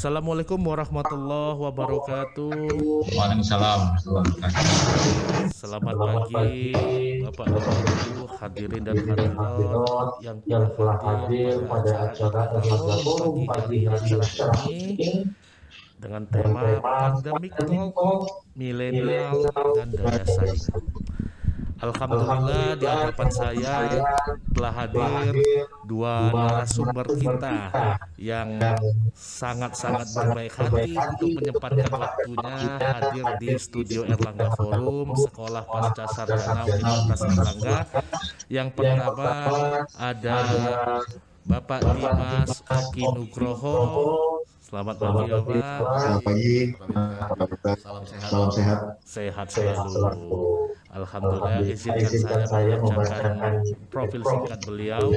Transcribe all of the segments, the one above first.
Assalamualaikum warahmatullahi wabarakatuh. Waalaikumsalam. Selamat pagi Bapak dan Ibu hadirin dan hadirat yang telah hadir pada acara Ramadan pagi hari ini dengan tema pandemi Milenial dan Daya Saing. Alhamdulillah, di hadapan saya telah hadir dua narasumber kita yang sangat-sangat berbaik hati untuk menyempatkan waktunya hadir di studio Erlangga Forum Sekolah Pasca Sarjana Universitas Erlangga. Yang pertama ada Bapak Dimas Aki Nugroho Selamat, Selamat pagi, Bapak. Selamat pagi. Salam sehat. Salam sehat. Sehat selalu. Alhamdulillah, izinkan, izinkan saya membacakan profil singkat beliau.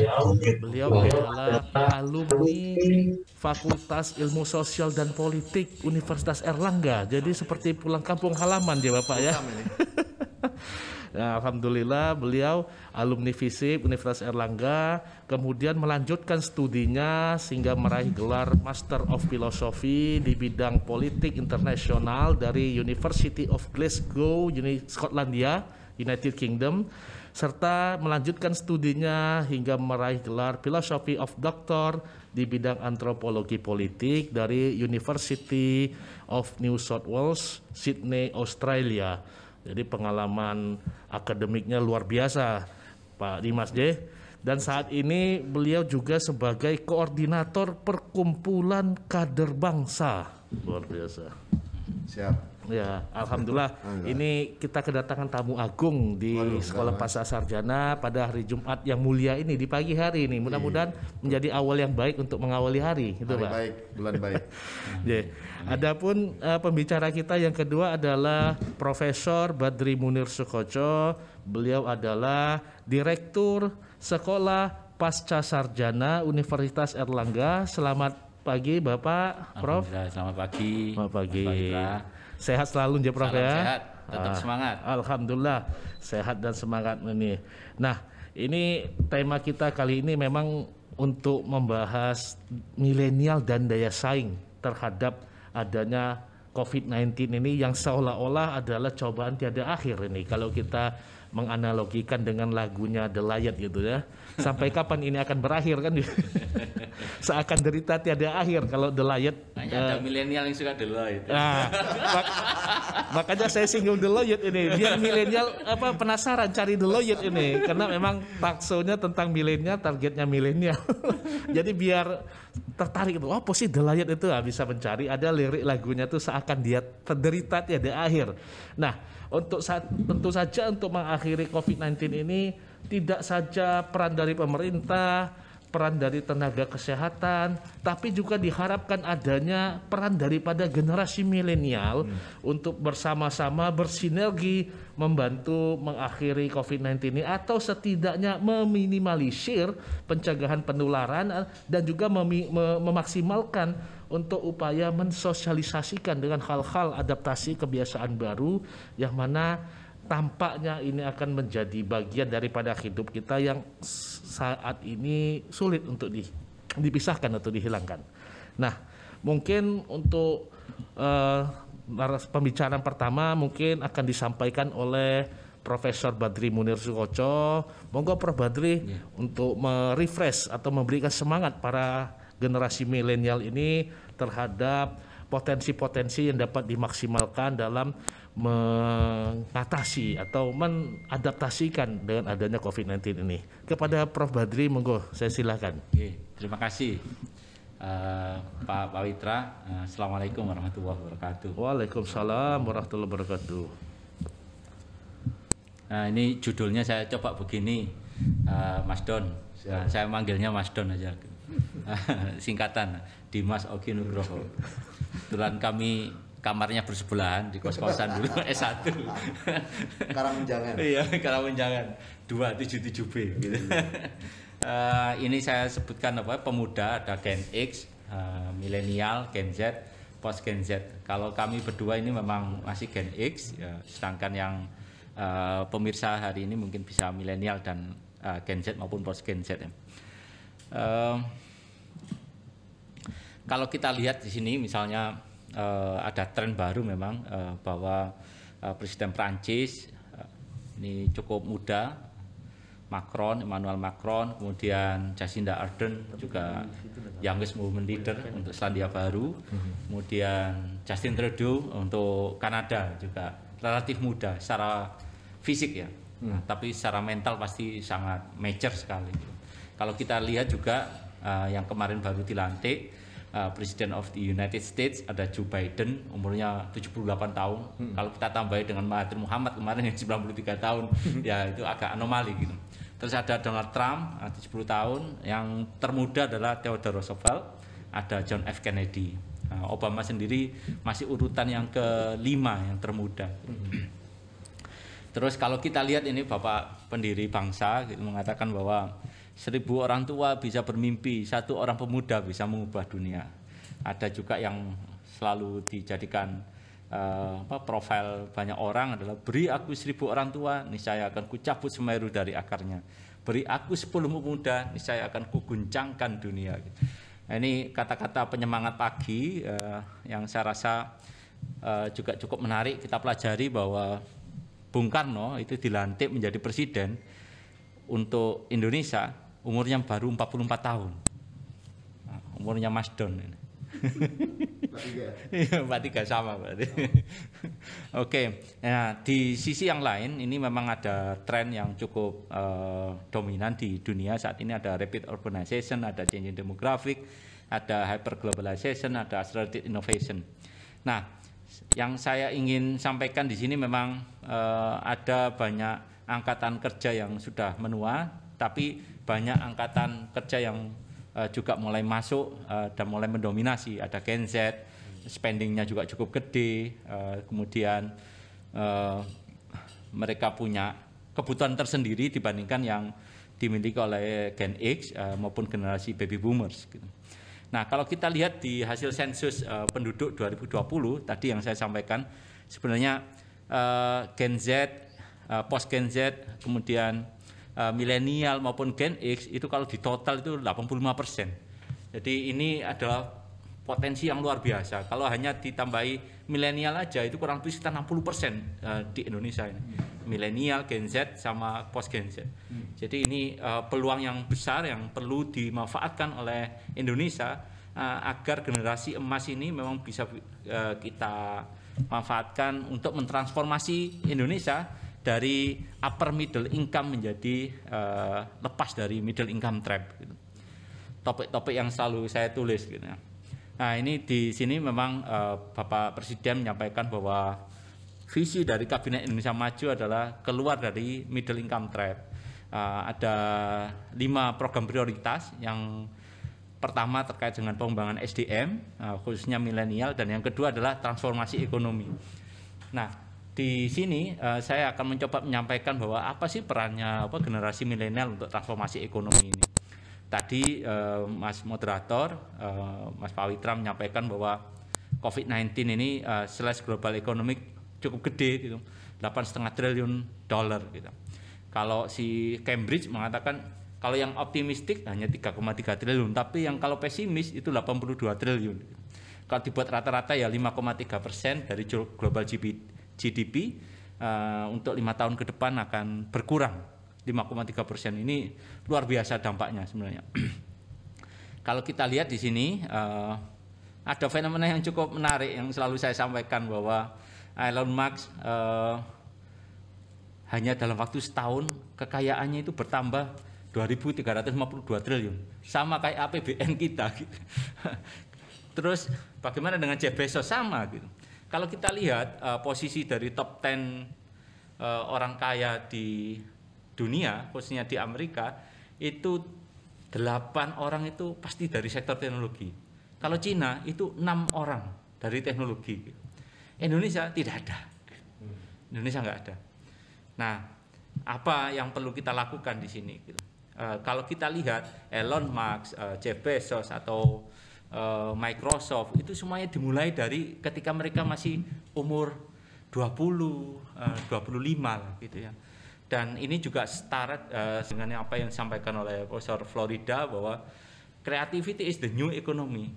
Beliau adalah alumni Fakultas Ilmu Sosial dan Politik Universitas Erlangga. Jadi seperti pulang kampung halaman dia ya, Bapak ya. Ya, alhamdulillah beliau alumni FISIP Universitas Erlangga, kemudian melanjutkan studinya sehingga meraih gelar Master of Philosophy di bidang politik internasional dari University of Glasgow, Skotlandia, United Kingdom serta melanjutkan studinya hingga meraih gelar Philosophy of Doctor di bidang antropologi politik dari University of New South Wales, Sydney, Australia. Jadi pengalaman akademiknya luar biasa Pak Dimas J. Dan saat ini beliau juga sebagai koordinator perkumpulan kader bangsa. Luar biasa. Siap. Ya, alhamdulillah ini kita kedatangan tamu agung di Waduh, Sekolah Pasca Sarjana pada hari Jumat yang mulia ini di pagi hari ini. Mudah-mudahan iya, menjadi awal yang baik untuk mengawali hari, gitu hari Pak. Baik, bulan baik. ya. Adapun uh, pembicara kita yang kedua adalah Profesor Badri Munir Sukoco. Beliau adalah Direktur Sekolah Pasca Sarjana Universitas Erlangga. Selamat pagi Bapak Prof. Selamat pagi. Selamat pagi. Sehat selalu ya Prof Salam ya. Sehat, tetap ah, semangat. Alhamdulillah sehat dan semangat ini. Nah, ini tema kita kali ini memang untuk membahas milenial dan daya saing terhadap adanya COVID-19 ini yang seolah-olah adalah cobaan tiada akhir ini kalau kita menganalogikan dengan lagunya The Lion gitu ya. Sampai kapan ini akan berakhir kan? Seakan derita tiada akhir kalau The Lion. uh, ada eh, milenial yang suka The Lion. Nah, mak makanya saya singgung The Lion ini biar milenial apa penasaran cari The Lion ini karena memang taksonya tentang milenial, targetnya milenial. Jadi biar tertarik itu. Oh, posisi The Lion itu ah, bisa mencari ada lirik lagunya tuh seakan dia terderita tiada akhir. Nah, untuk saat, tentu saja untuk mengakhiri COVID-19 ini tidak saja peran dari pemerintah, peran dari tenaga kesehatan, tapi juga diharapkan adanya peran daripada generasi milenial hmm. untuk bersama-sama bersinergi membantu mengakhiri COVID-19 ini atau setidaknya meminimalisir pencegahan penularan eh, dan juga mem memaksimalkan untuk upaya mensosialisasikan dengan hal-hal adaptasi kebiasaan baru yang mana tampaknya ini akan menjadi bagian daripada hidup kita yang saat ini sulit untuk di, dipisahkan atau dihilangkan. Nah, mungkin untuk uh, pembicaraan pertama mungkin akan disampaikan oleh Profesor Badri Munir Sukoco. Monggo Prof Badri yeah. untuk merefresh atau memberikan semangat para generasi milenial ini terhadap potensi-potensi yang dapat dimaksimalkan dalam mengatasi atau menadaptasikan dengan adanya COVID-19 ini. Kepada Prof. Badri, monggo saya silakan. terima kasih. Uh, Pak Pawitra, uh, Assalamualaikum warahmatullahi wabarakatuh. Waalaikumsalam warahmatullahi wabarakatuh. Nah, ini judulnya saya coba begini, uh, Mas Don. Uh, Saya manggilnya Mas Don aja. singkatan Dimas Ogi Nugroho. Kebetulan kami kamarnya bersebelahan di kos-kosan dulu S1. Karangmenjangan. Iya, Karangmenjangan 277B gitu. uh, ini saya sebutkan apa? Pemuda ada Gen X, uh, milenial, Gen Z, post Gen Z. Kalau kami berdua ini memang masih Gen X, ya, sedangkan yang uh, pemirsa hari ini mungkin bisa milenial dan uh, Gen Z maupun post Gen Z. Ya kalau kita lihat di sini misalnya uh, ada tren baru memang uh, bahwa uh, Presiden Prancis uh, ini cukup muda Macron, Emmanuel Macron, kemudian Jacinda Ardern juga Youngest Movement Leader untuk Selandia Baru, kemudian Justin Trudeau untuk Kanada juga relatif muda secara fisik ya, hmm. tapi secara mental pasti sangat mature sekali. Kalau kita lihat juga uh, yang kemarin baru dilantik uh, President of the United States ada Joe Biden umurnya 78 tahun. Hmm. Kalau kita tambahi dengan Mahathir Muhammad kemarin yang 93 tahun, hmm. ya itu agak anomali gitu. Terus ada Donald Trump eh, tujuh 70 tahun, yang termuda adalah Theodore Roosevelt, ada John F Kennedy. Uh, Obama sendiri masih urutan yang kelima yang termuda. Hmm. Terus kalau kita lihat ini Bapak pendiri bangsa gitu, mengatakan bahwa Seribu orang tua bisa bermimpi, satu orang pemuda bisa mengubah dunia. Ada juga yang selalu dijadikan uh, profil banyak orang adalah beri aku seribu orang tua, saya akan kucabut semeru dari akarnya. Beri aku sepuluh pemuda, saya akan kuguncangkan dunia. Nah, ini kata-kata penyemangat pagi uh, yang saya rasa uh, juga cukup menarik kita pelajari bahwa Bung Karno itu dilantik menjadi presiden untuk Indonesia umurnya baru 44 tahun. Nah, umurnya Mas Don. Ini. Pak tiga sama berarti. Oke, okay. nah di sisi yang lain ini memang ada tren yang cukup uh, dominan di dunia saat ini ada rapid urbanization, ada changing demographic, ada hyper globalization, ada accelerated innovation. Nah, yang saya ingin sampaikan di sini memang uh, ada banyak angkatan kerja yang sudah menua, tapi banyak angkatan kerja yang uh, juga mulai masuk uh, dan mulai mendominasi. Ada Gen Z, spendingnya juga cukup gede, uh, kemudian uh, mereka punya kebutuhan tersendiri dibandingkan yang dimiliki oleh Gen X uh, maupun generasi baby boomers. Gitu. Nah, kalau kita lihat di hasil sensus uh, penduduk 2020 tadi yang saya sampaikan, sebenarnya uh, Gen Z, uh, post Gen Z, kemudian uh, milenial maupun Gen X itu kalau di total itu 85%. Jadi ini adalah potensi yang luar biasa. Kalau hanya ditambahi milenial aja itu kurang lebih sekitar 60 persen uh, di Indonesia ini. Hmm. Milenial, Gen Z, sama post Gen Z. Hmm. Jadi ini eh, peluang yang besar yang perlu dimanfaatkan oleh Indonesia agar generasi emas ini memang bisa kita manfaatkan untuk mentransformasi Indonesia dari upper middle income menjadi uh, lepas dari middle income trap. Gitu. Topik-topik yang selalu saya tulis. Gitu. Ya. Nah ini di sini memang uh, Bapak Presiden menyampaikan bahwa visi dari Kabinet Indonesia Maju adalah keluar dari middle income trap. Uh, ada lima program prioritas yang pertama terkait dengan pengembangan SDM uh, khususnya milenial dan yang kedua adalah transformasi ekonomi. Nah di sini uh, saya akan mencoba menyampaikan bahwa apa sih perannya apa generasi milenial untuk transformasi ekonomi ini. Tadi uh, Mas moderator uh, Mas Pawitra menyampaikan bahwa COVID-19 ini uh, slash global economic cukup gede gitu. 8,5 triliun dolar gitu. Kalau si Cambridge mengatakan kalau yang optimistik hanya 3,3 triliun, tapi yang kalau pesimis itu 82 triliun. Kalau dibuat rata-rata ya 5,3 persen dari global GDP, GDP uh, eh, untuk lima tahun ke depan akan berkurang 5,3 persen ini luar biasa dampaknya sebenarnya. Kalau kita lihat di sini uh, ada fenomena yang cukup menarik yang selalu saya sampaikan bahwa Elon Musk uh, hanya dalam waktu setahun kekayaannya itu bertambah 2.352 triliun sama kayak APBN kita. Terus bagaimana dengan Jeff Bezos sama gitu. Kalau kita lihat uh, posisi dari top 10 uh, eh, orang kaya di dunia, khususnya di Amerika, itu 8 orang itu pasti dari sektor teknologi. Kalau Cina itu 6 orang dari teknologi. Indonesia tidak ada. Indonesia nggak ada. Nah, apa yang perlu kita lakukan di sini? Uh, kalau kita lihat Elon Musk, uh, Jeff Bezos atau Eh, Microsoft itu semuanya dimulai dari ketika mereka masih umur 20 25 eh, lah gitu ya dan ini juga setara eh, dengan apa yang disampaikan oleh Profesor Florida bahwa creativity is the new economy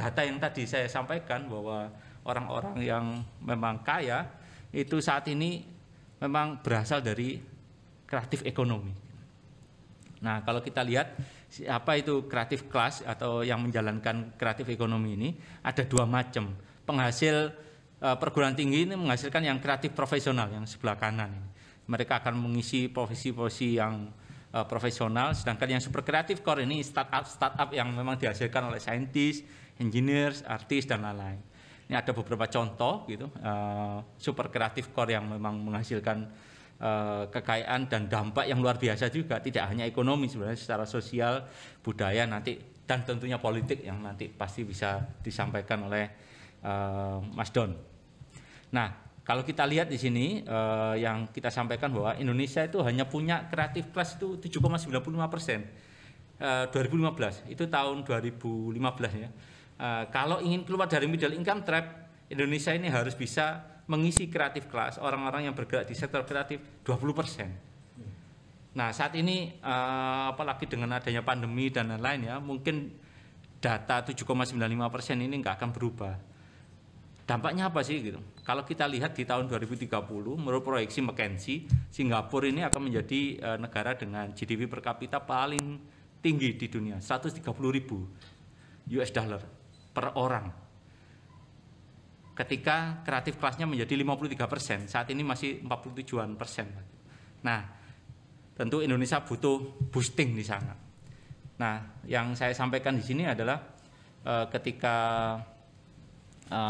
data yang tadi saya sampaikan bahwa orang-orang yang memang kaya itu saat ini memang berasal dari kreatif ekonomi nah kalau kita lihat apa itu kreatif kelas atau yang menjalankan kreatif ekonomi ini ada dua macam. Penghasil e, perguruan tinggi ini menghasilkan yang kreatif profesional yang sebelah kanan ini. Mereka akan mengisi profesi-profesi yang e, profesional, sedangkan yang super kreatif core ini startup startup yang memang dihasilkan oleh saintis, engineers, artis dan lain-lain. Ini ada beberapa contoh gitu e, super kreatif core yang memang menghasilkan uh, kekayaan dan dampak yang luar biasa juga tidak hanya ekonomi sebenarnya secara sosial budaya nanti dan tentunya politik yang nanti pasti bisa disampaikan oleh uh, Mas Don. Nah kalau kita lihat di sini eh, yang kita sampaikan bahwa Indonesia itu hanya punya kreatif plus itu 7,95 persen 2015 itu tahun 2015 ya. Uh, kalau ingin keluar dari middle income trap Indonesia ini harus bisa mengisi kreatif kelas orang-orang yang bergerak di sektor kreatif 20%. persen. Nah, saat ini uh, apalagi dengan adanya pandemi dan lain-lain ya, mungkin data 7,95% persen ini nggak akan berubah. Dampaknya apa sih gitu? Kalau kita lihat di tahun 2030 menurut proyeksi McKinsey, Singapura ini akan menjadi eh, negara dengan GDP per kapita paling tinggi di dunia, 130 ribu US dollar per orang ketika kreatif kelasnya menjadi 53 persen, saat ini masih 47-an persen. Nah, tentu Indonesia butuh boosting di sana. Nah, yang saya sampaikan di sini adalah e, ketika e,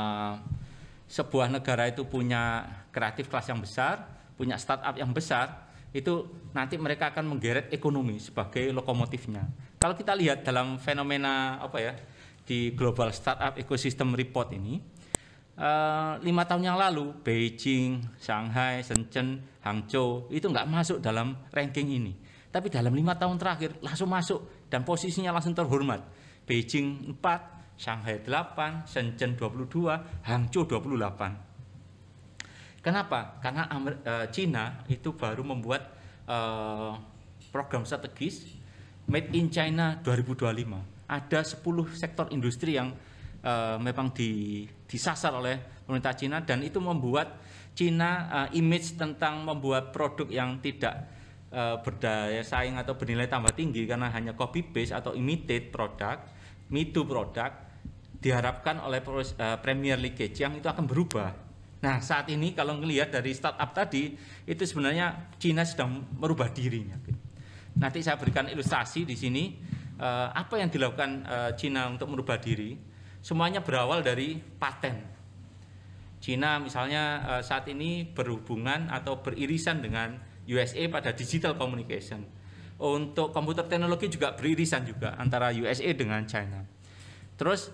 sebuah negara itu punya kreatif kelas yang besar, punya startup yang besar, itu nanti mereka akan menggeret ekonomi sebagai lokomotifnya. Kalau kita lihat dalam fenomena apa ya di Global Startup Ecosystem Report ini, Eh, lima tahun yang lalu Beijing, Shanghai, Shenzhen, Hangzhou itu nggak masuk dalam ranking ini. Tapi dalam lima tahun terakhir langsung masuk dan posisinya langsung terhormat. Beijing 4, Shanghai 8, Shenzhen 22, Hangzhou 28. Kenapa? Karena Amer, uh, eh, Cina itu baru membuat uh, program strategis Made in China 2025. Ada 10 sektor industri yang uh, memang di, disasar oleh pemerintah Cina dan itu membuat Cina uh, image tentang membuat produk yang tidak uh, berdaya saing atau bernilai tambah tinggi karena hanya copy paste atau imitate produk, me too produk diharapkan oleh Premier League yang itu akan berubah. Nah, saat ini kalau melihat dari startup tadi, itu sebenarnya Cina sedang merubah dirinya. Nanti saya berikan ilustrasi di sini, apa yang dilakukan Cina untuk merubah diri semuanya berawal dari paten. Cina misalnya eh, saat ini berhubungan atau beririsan dengan USA pada digital communication. Untuk komputer teknologi juga beririsan juga antara USA dengan China. Terus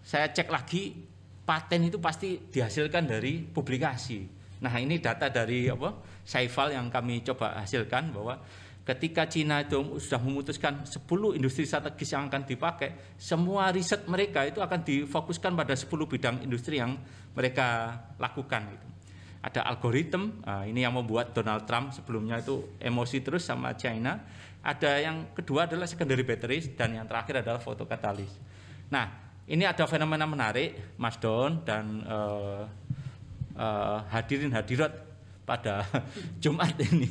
saya cek lagi paten itu pasti dihasilkan dari publikasi. Nah, ini data dari apa? Saifal yang kami coba hasilkan bahwa ketika Cina itu sudah memutuskan 10 industri strategis yang akan dipakai, semua riset mereka itu akan difokuskan pada 10 bidang industri yang mereka lakukan. Gitu. Ada algoritma, ah, ini yang membuat Donald Trump sebelumnya itu emosi terus sama China. Ada yang kedua adalah secondary batteries dan yang terakhir adalah fotokatalis. Nah, ini ada fenomena menarik, Mas Don dan uh, eh, uh, eh, hadirin hadirat pada Jumat ini.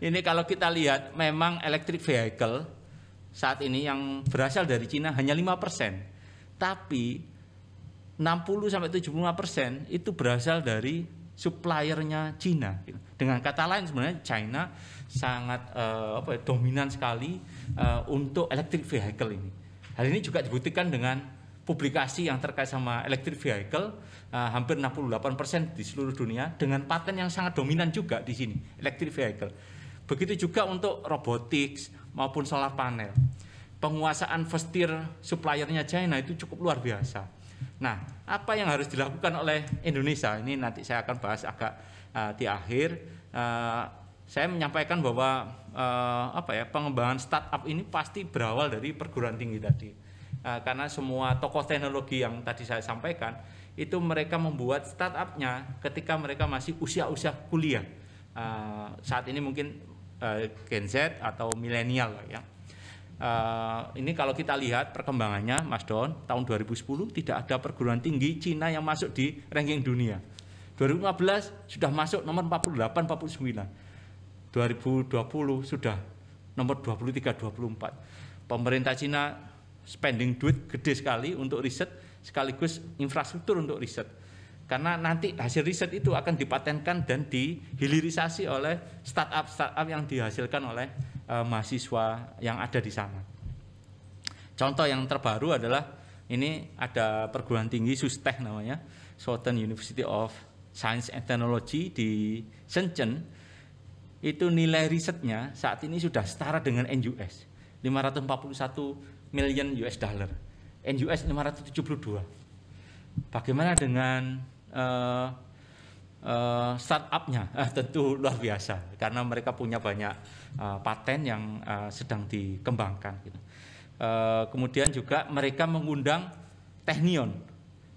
ini kalau kita lihat memang electric vehicle saat ini yang berasal dari Cina hanya 5%. Tapi 60 sampai 75% itu berasal dari suppliernya Cina. Dengan kata lain sebenarnya China sangat uh, apa ya, dominan sekali uh, untuk electric vehicle ini. Hal ini juga dibuktikan dengan publikasi yang terkait sama electric vehicle uh, hampir 68% di seluruh dunia dengan paten yang sangat dominan juga di sini electric vehicle. Begitu juga untuk robotics maupun solar panel. Penguasaan first tier suppliernya China itu cukup luar biasa. Nah, apa yang harus dilakukan oleh Indonesia? Ini nanti saya akan bahas agak uh, di akhir. Uh, saya menyampaikan bahwa uh, apa ya pengembangan startup ini pasti berawal dari perguruan tinggi tadi. Eh, karena semua tokoh teknologi yang tadi saya sampaikan itu mereka membuat startupnya ketika mereka masih usia-usia kuliah uh, saat ini mungkin uh, Gen Z atau milenial ya uh, ini kalau kita lihat perkembangannya Mas Don tahun 2010 tidak ada perguruan tinggi Cina yang masuk di ranking dunia 2015 sudah masuk nomor 48 49 2020 sudah nomor 23 24 pemerintah Cina spending duit gede sekali untuk riset sekaligus infrastruktur untuk riset. Karena nanti hasil riset itu akan dipatenkan dan dihilirisasi oleh startup-startup yang dihasilkan oleh uh, mahasiswa yang ada di sana. Contoh yang terbaru adalah ini ada perguruan tinggi Susteh namanya, Southern University of Science and Technology di Shenzhen. Itu nilai risetnya saat ini sudah setara dengan NUS, 541 million US dollar and US 572 bagaimana dengan uh, uh, startupnya uh, tentu luar biasa karena mereka punya banyak uh, paten yang uh, sedang dikembangkan gitu. uh, kemudian juga mereka mengundang Technion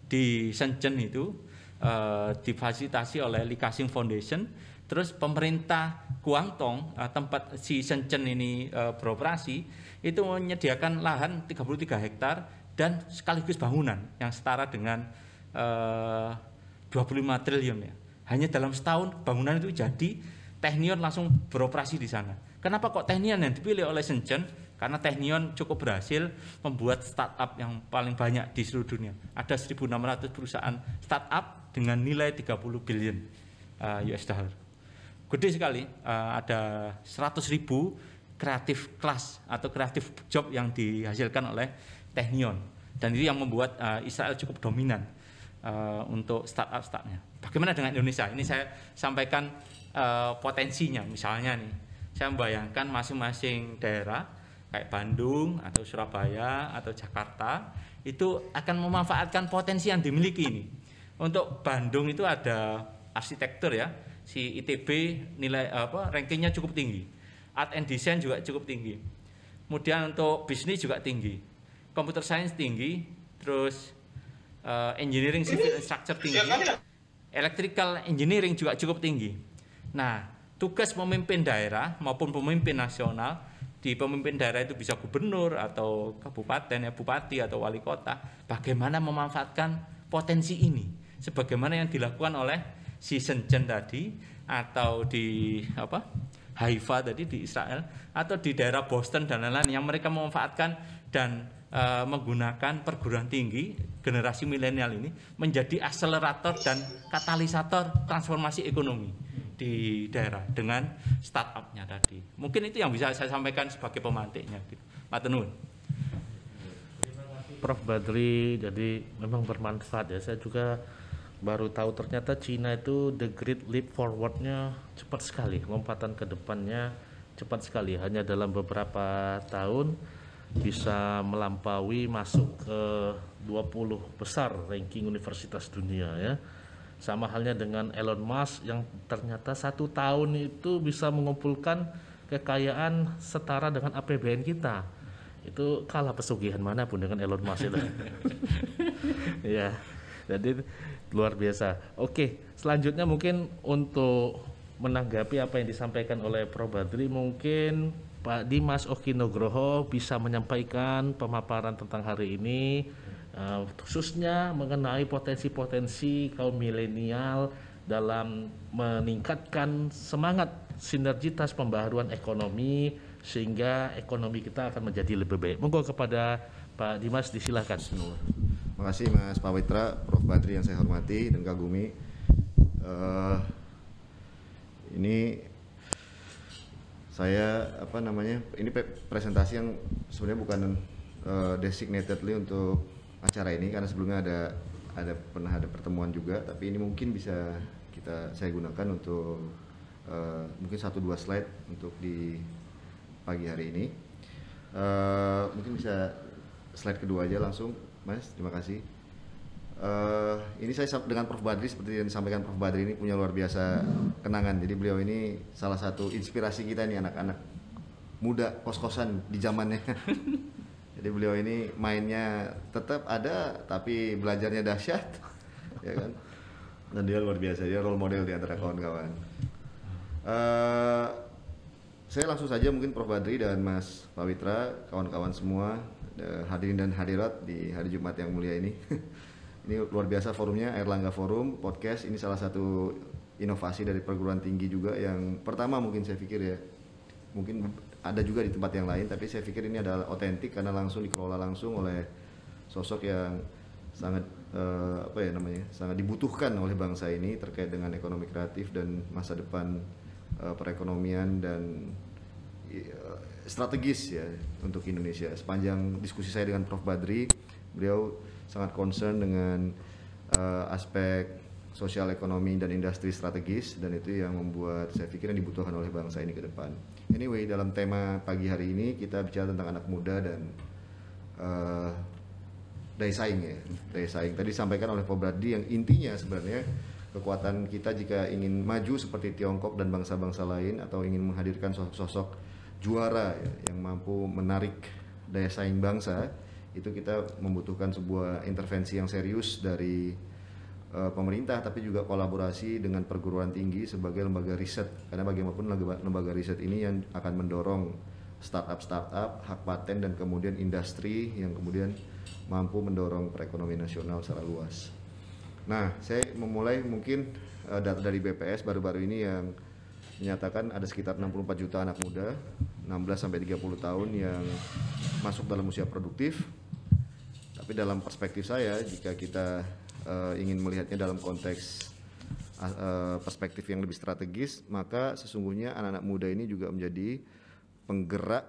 di Shenzhen itu uh, difasilitasi oleh Li ka Foundation terus pemerintah Guangdong uh, tempat si Shenzhen ini uh, beroperasi itu menyediakan lahan 33 hektar dan sekaligus bangunan yang setara dengan eh, 25 triliun ya. Hanya dalam setahun bangunan itu jadi Technion langsung beroperasi di sana. Kenapa kok Technion yang dipilih oleh Shenzhen? Karena Technion cukup berhasil membuat startup yang paling banyak di seluruh dunia. Ada 1.600 perusahaan startup dengan nilai 30 billion uh, eh, US dollar. Gede sekali, uh, ada 100 ribu kreatif kelas atau kreatif job yang dihasilkan oleh Technion dan itu yang membuat uh, Israel cukup dominan uh, untuk startup startnya. Bagaimana dengan Indonesia? Ini saya sampaikan uh, potensinya misalnya nih. Saya membayangkan masing-masing daerah kayak Bandung atau Surabaya atau Jakarta itu akan memanfaatkan potensi yang dimiliki ini. Untuk Bandung itu ada arsitektur ya, si ITB nilai apa rankingnya cukup tinggi art and design juga cukup tinggi kemudian untuk bisnis juga tinggi computer science tinggi terus uh, engineering civil structure tinggi electrical engineering juga cukup tinggi nah tugas pemimpin daerah maupun pemimpin nasional di pemimpin daerah itu bisa gubernur atau kabupaten ya bupati atau wali kota bagaimana memanfaatkan potensi ini sebagaimana yang dilakukan oleh si Senjen tadi atau di apa Haifa tadi di Israel atau di daerah Boston dan lain-lain yang mereka memanfaatkan dan e, menggunakan perguruan tinggi generasi milenial ini menjadi akselerator dan katalisator transformasi ekonomi di daerah dengan startupnya tadi. Mungkin itu yang bisa saya sampaikan sebagai pemantiknya. Pak gitu. Tenun. Prof Badri, jadi memang bermanfaat ya. Saya juga baru tahu ternyata Cina itu the great leap forwardnya cepat sekali lompatan ke depannya cepat sekali hanya dalam beberapa tahun bisa melampaui masuk ke 20 besar ranking universitas dunia ya sama halnya dengan Elon Musk yang ternyata satu tahun itu bisa mengumpulkan kekayaan setara dengan APBN kita itu kalah pesugihan manapun dengan Elon Musk itu ya jadi luar biasa. Oke, selanjutnya mungkin untuk menanggapi apa yang disampaikan oleh Prof. Badri mungkin Pak Dimas Okinogroho bisa menyampaikan pemaparan tentang hari ini uh, khususnya mengenai potensi-potensi kaum milenial dalam meningkatkan semangat sinergitas pembaharuan ekonomi sehingga ekonomi kita akan menjadi lebih baik. Monggo kepada Pak Dimas disilahkan. semua. Terima kasih Mas Pawitra, Prof. Badri yang saya hormati dan kagumi. Uh, ini saya apa namanya? Ini presentasi yang sebenarnya bukan uh, designatedly untuk acara ini karena sebelumnya ada ada pernah ada pertemuan juga, tapi ini mungkin bisa kita saya gunakan untuk uh, mungkin satu dua slide untuk di pagi hari ini. Uh, mungkin bisa slide kedua aja langsung Mas, terima kasih. Uh, ini saya dengan Prof. Badri seperti yang disampaikan Prof. Badri ini punya luar biasa kenangan. Jadi beliau ini salah satu inspirasi kita nih anak-anak muda kos-kosan di zamannya. Jadi beliau ini mainnya tetap ada tapi belajarnya dahsyat, ya kan? Dan dia luar biasa, dia role model di antara kawan-kawan. Uh, saya langsung saja mungkin Prof. Badri dan Mas Pawitra, kawan-kawan semua Eh, hadirin dan hadirat di hari Jumat yang mulia ini. ini luar biasa forumnya Erlangga Forum podcast ini salah satu inovasi dari perguruan tinggi juga yang pertama mungkin saya pikir ya. Mungkin ada juga di tempat yang lain tapi saya pikir ini adalah otentik karena langsung dikelola langsung oleh sosok yang sangat eh, apa ya namanya? sangat dibutuhkan oleh bangsa ini terkait dengan ekonomi kreatif dan masa depan eh, perekonomian dan strategis ya untuk Indonesia. Sepanjang diskusi saya dengan Prof Badri, beliau sangat concern dengan uh, aspek sosial ekonomi dan industri strategis dan itu yang membuat saya pikir yang dibutuhkan oleh bangsa ini ke depan. Anyway, dalam tema pagi hari ini kita bicara tentang anak muda dan uh, daya saing ya, daya saing. Tadi disampaikan oleh Prof. Badri yang intinya sebenarnya kekuatan kita jika ingin maju seperti Tiongkok dan bangsa-bangsa lain atau ingin menghadirkan sosok-sosok juara ya, yang mampu menarik daya saing bangsa itu kita membutuhkan sebuah intervensi yang serius dari uh, pemerintah tapi juga kolaborasi dengan perguruan tinggi sebagai lembaga riset karena bagaimanapun lembaga, lembaga riset ini yang akan mendorong startup-startup hak paten dan kemudian industri yang kemudian mampu mendorong perekonomian nasional secara luas. Nah, saya memulai mungkin uh, data dari BPS baru-baru ini yang menyatakan ada sekitar 64 juta anak muda 16 sampai 30 tahun yang masuk dalam usia produktif. Tapi dalam perspektif saya jika kita uh, ingin melihatnya dalam konteks uh, perspektif yang lebih strategis, maka sesungguhnya anak-anak muda ini juga menjadi penggerak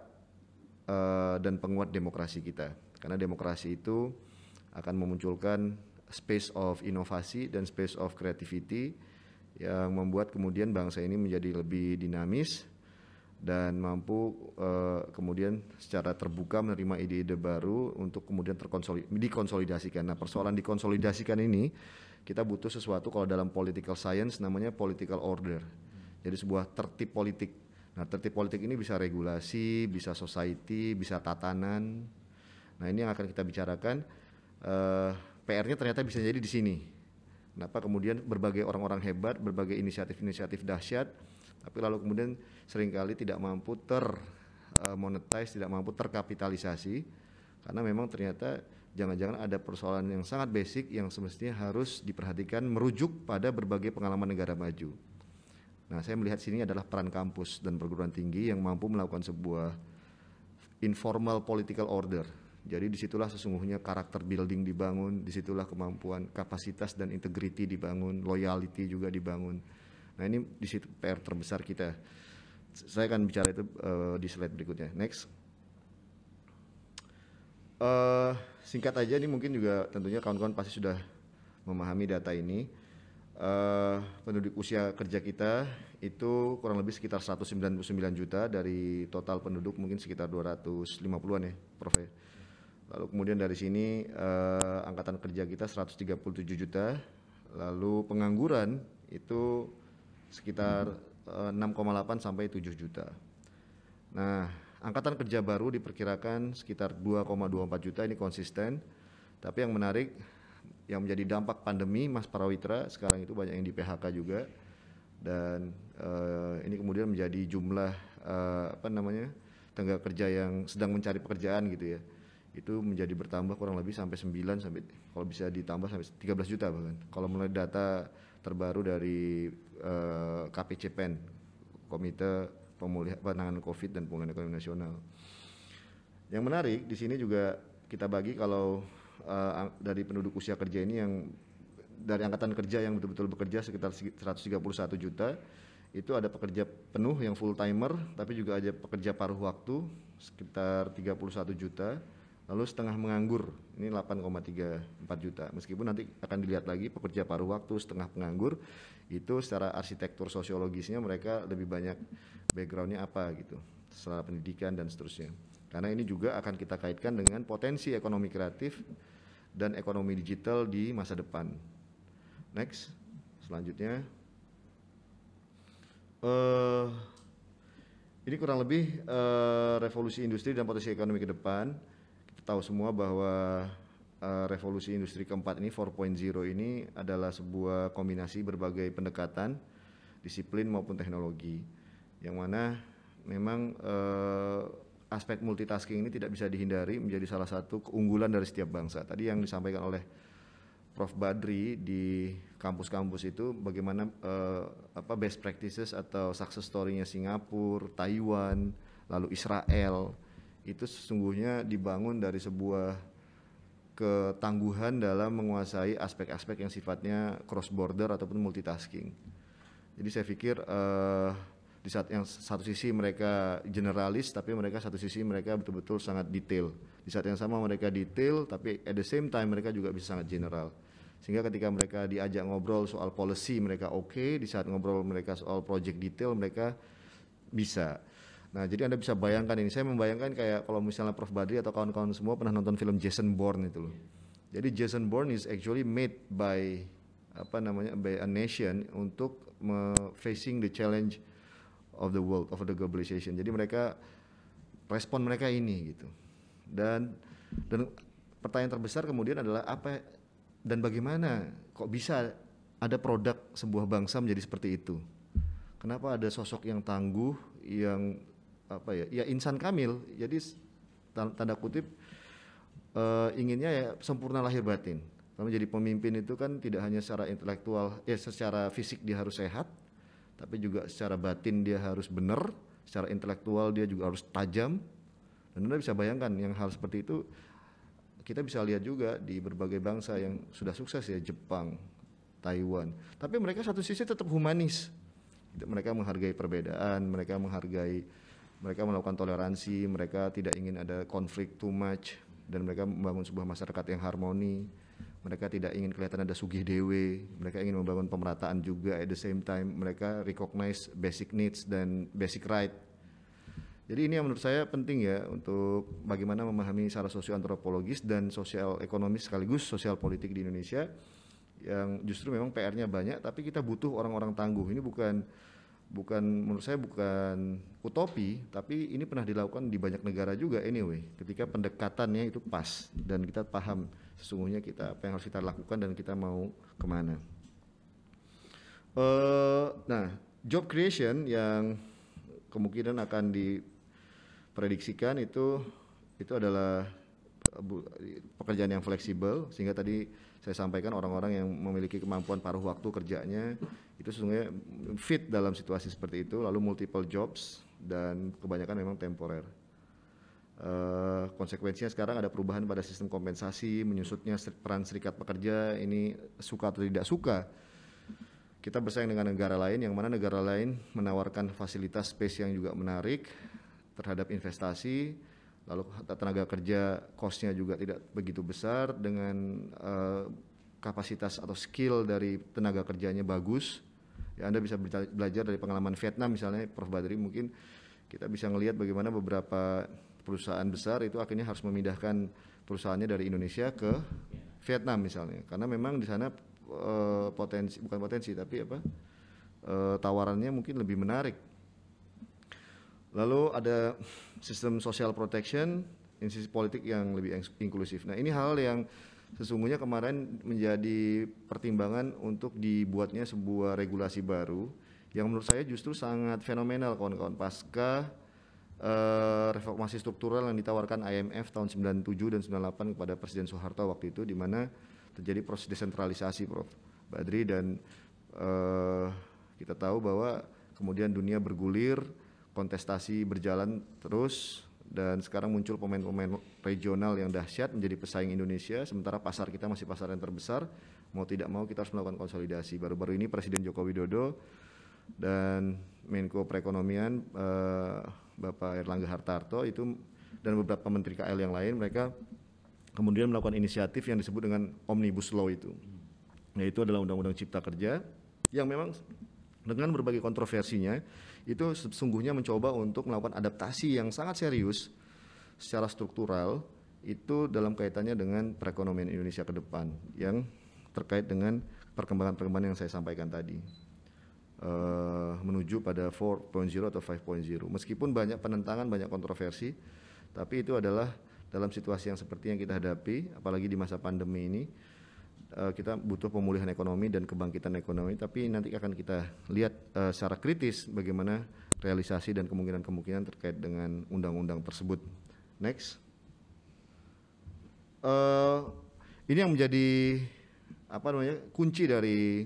uh, dan penguat demokrasi kita. Karena demokrasi itu akan memunculkan space of inovasi dan space of creativity yang membuat kemudian bangsa ini menjadi lebih dinamis dan mampu uh, kemudian secara terbuka menerima ide-ide baru untuk kemudian terkonsolid dikonsolidasikan. Nah, persoalan dikonsolidasikan ini kita butuh sesuatu kalau dalam political science namanya political order. Jadi sebuah tertib politik. Nah, tertib politik ini bisa regulasi, bisa society, bisa tatanan. Nah, ini yang akan kita bicarakan. Uh, eh, PR-nya ternyata bisa jadi di sini Kenapa kemudian berbagai orang-orang hebat, berbagai inisiatif-inisiatif dahsyat, tapi lalu kemudian seringkali tidak mampu termonetize, eh, tidak mampu terkapitalisasi, karena memang ternyata jangan-jangan ada persoalan yang sangat basic yang semestinya harus diperhatikan merujuk pada berbagai pengalaman negara maju. Nah, saya melihat sini adalah peran kampus dan perguruan tinggi yang mampu melakukan sebuah informal political order jadi disitulah sesungguhnya karakter building dibangun, disitulah kemampuan kapasitas dan integriti dibangun, loyalty juga dibangun. Nah ini disitu PR terbesar kita. Saya akan bicara itu uh, di slide berikutnya. Next. Uh, singkat aja ini mungkin juga tentunya kawan-kawan pasti sudah memahami data ini. Uh, penduduk usia kerja kita itu kurang lebih sekitar 199 juta dari total penduduk mungkin sekitar 250-an ya, Prof. Ya. Lalu kemudian dari sini eh, angkatan kerja kita 137 juta. Lalu pengangguran itu sekitar hmm. eh, 6,8 sampai 7 juta. Nah, angkatan kerja baru diperkirakan sekitar 2,24 juta ini konsisten. Tapi yang menarik yang menjadi dampak pandemi Mas Parawitra sekarang itu banyak yang di PHK juga dan uh, ini kemudian menjadi jumlah uh, apa namanya tenaga kerja yang sedang mencari pekerjaan gitu ya itu menjadi bertambah kurang lebih sampai 9 sampai kalau bisa ditambah sampai 13 juta bahkan. Kalau mulai data terbaru dari uh, eh, KPCPEN Komite Pemulihan Penanganan Covid dan Pemulihan Ekonomi Nasional. Yang menarik di sini juga kita bagi kalau uh, dari penduduk usia kerja ini yang dari angkatan kerja yang betul-betul bekerja sekitar 131 juta itu ada pekerja penuh yang full timer tapi juga ada pekerja paruh waktu sekitar 31 juta lalu setengah menganggur ini 8,34 juta meskipun nanti akan dilihat lagi pekerja paruh waktu setengah penganggur itu secara arsitektur sosiologisnya mereka lebih banyak backgroundnya apa gitu secara pendidikan dan seterusnya karena ini juga akan kita kaitkan dengan potensi ekonomi kreatif dan ekonomi digital di masa depan next selanjutnya uh, ini kurang lebih uh, revolusi industri dan potensi ekonomi ke depan tahu semua bahwa uh, revolusi industri keempat ini 4.0 ini adalah sebuah kombinasi berbagai pendekatan, disiplin maupun teknologi, yang mana memang uh, aspek multitasking ini tidak bisa dihindari menjadi salah satu keunggulan dari setiap bangsa. Tadi yang disampaikan oleh Prof Badri di kampus-kampus itu bagaimana uh, apa best practices atau success story-nya Singapura, Taiwan, lalu Israel itu sesungguhnya dibangun dari sebuah ketangguhan dalam menguasai aspek-aspek yang sifatnya cross border ataupun multitasking. Jadi saya pikir uh, di saat yang satu sisi mereka generalis tapi mereka satu sisi mereka betul-betul sangat detail di saat yang sama mereka detail tapi at the same time mereka juga bisa sangat general sehingga ketika mereka diajak ngobrol soal policy mereka oke okay. di saat ngobrol mereka soal project detail mereka bisa Nah, jadi Anda bisa bayangkan ini. Saya membayangkan kayak kalau misalnya Prof Badri atau kawan-kawan semua pernah nonton film Jason Bourne itu loh. Jadi Jason Bourne is actually made by apa namanya by a nation untuk facing the challenge of the world of the globalization. Jadi mereka respon mereka ini gitu. Dan dan pertanyaan terbesar kemudian adalah apa dan bagaimana kok bisa ada produk sebuah bangsa menjadi seperti itu? Kenapa ada sosok yang tangguh, yang apa ya ya insan kamil jadi tanda kutip uh, inginnya ya sempurna lahir batin kalau jadi pemimpin itu kan tidak hanya secara intelektual ya secara fisik dia harus sehat tapi juga secara batin dia harus benar secara intelektual dia juga harus tajam dan anda bisa bayangkan yang hal seperti itu kita bisa lihat juga di berbagai bangsa yang sudah sukses ya Jepang Taiwan tapi mereka satu sisi tetap humanis mereka menghargai perbedaan mereka menghargai mereka melakukan toleransi, mereka tidak ingin ada konflik too much, dan mereka membangun sebuah masyarakat yang harmoni. Mereka tidak ingin kelihatan ada sugih dewe, mereka ingin membangun pemerataan juga at the same time mereka recognize basic needs dan basic right. Jadi ini yang menurut saya penting ya untuk bagaimana memahami secara sosioantropologis dan sosial ekonomi sekaligus sosial politik di Indonesia yang justru memang PR-nya banyak tapi kita butuh orang-orang tangguh. Ini bukan bukan menurut saya bukan utopi, tapi ini pernah dilakukan di banyak negara juga anyway. Ketika pendekatannya itu pas dan kita paham sesungguhnya kita apa yang harus kita lakukan dan kita mau kemana. Uh, nah, job creation yang kemungkinan akan diprediksikan itu itu adalah eh, pekerjaan yang fleksibel sehingga tadi saya sampaikan orang-orang yang memiliki kemampuan paruh waktu kerjanya itu sesungguhnya fit dalam situasi seperti itu lalu multiple jobs dan kebanyakan memang temporer uh, konsekuensinya sekarang ada perubahan pada sistem kompensasi menyusutnya peran serikat pekerja ini suka atau tidak suka kita bersaing dengan negara lain yang mana negara lain menawarkan fasilitas space yang juga menarik terhadap investasi lalu tenaga kerja costnya juga tidak begitu besar dengan uh, kapasitas atau skill dari tenaga kerjanya bagus, ya Anda bisa belajar dari pengalaman Vietnam misalnya Prof Badri mungkin kita bisa melihat bagaimana beberapa perusahaan besar itu akhirnya harus memindahkan perusahaannya dari Indonesia ke Vietnam misalnya karena memang di sana e, potensi bukan potensi tapi apa e, tawarannya mungkin lebih menarik. Lalu ada sistem social protection, institusi politik yang lebih inklusif. Nah, ini hal yang sesungguhnya kemarin menjadi pertimbangan untuk dibuatnya sebuah regulasi baru yang menurut saya justru sangat fenomenal kawan-kawan pasca uh, reformasi struktural yang ditawarkan IMF tahun 97 dan 98 kepada Presiden Soeharto waktu itu di mana terjadi proses desentralisasi Prof Badri dan uh, kita tahu bahwa kemudian dunia bergulir kontestasi berjalan terus dan sekarang muncul pemain-pemain regional yang dahsyat menjadi pesaing Indonesia sementara pasar kita masih pasar yang terbesar mau tidak mau kita harus melakukan konsolidasi baru-baru ini Presiden Joko Widodo dan Menko Perekonomian eh, Bapak Erlangga Hartarto itu dan beberapa menteri KL yang lain mereka kemudian melakukan inisiatif yang disebut dengan Omnibus Law itu yaitu adalah Undang-Undang Cipta Kerja yang memang dengan berbagai kontroversinya itu sesungguhnya mencoba untuk melakukan adaptasi yang sangat serius secara struktural itu dalam kaitannya dengan perekonomian Indonesia ke depan yang terkait dengan perkembangan-perkembangan yang saya sampaikan tadi uh, menuju pada 4.0 atau 5.0 meskipun banyak penentangan banyak kontroversi tapi itu adalah dalam situasi yang seperti yang kita hadapi apalagi di masa pandemi ini uh, kita butuh pemulihan ekonomi dan kebangkitan ekonomi tapi nanti akan kita lihat uh, secara kritis bagaimana realisasi dan kemungkinan-kemungkinan terkait dengan undang-undang tersebut. Next. Uh, ini yang menjadi apa namanya kunci dari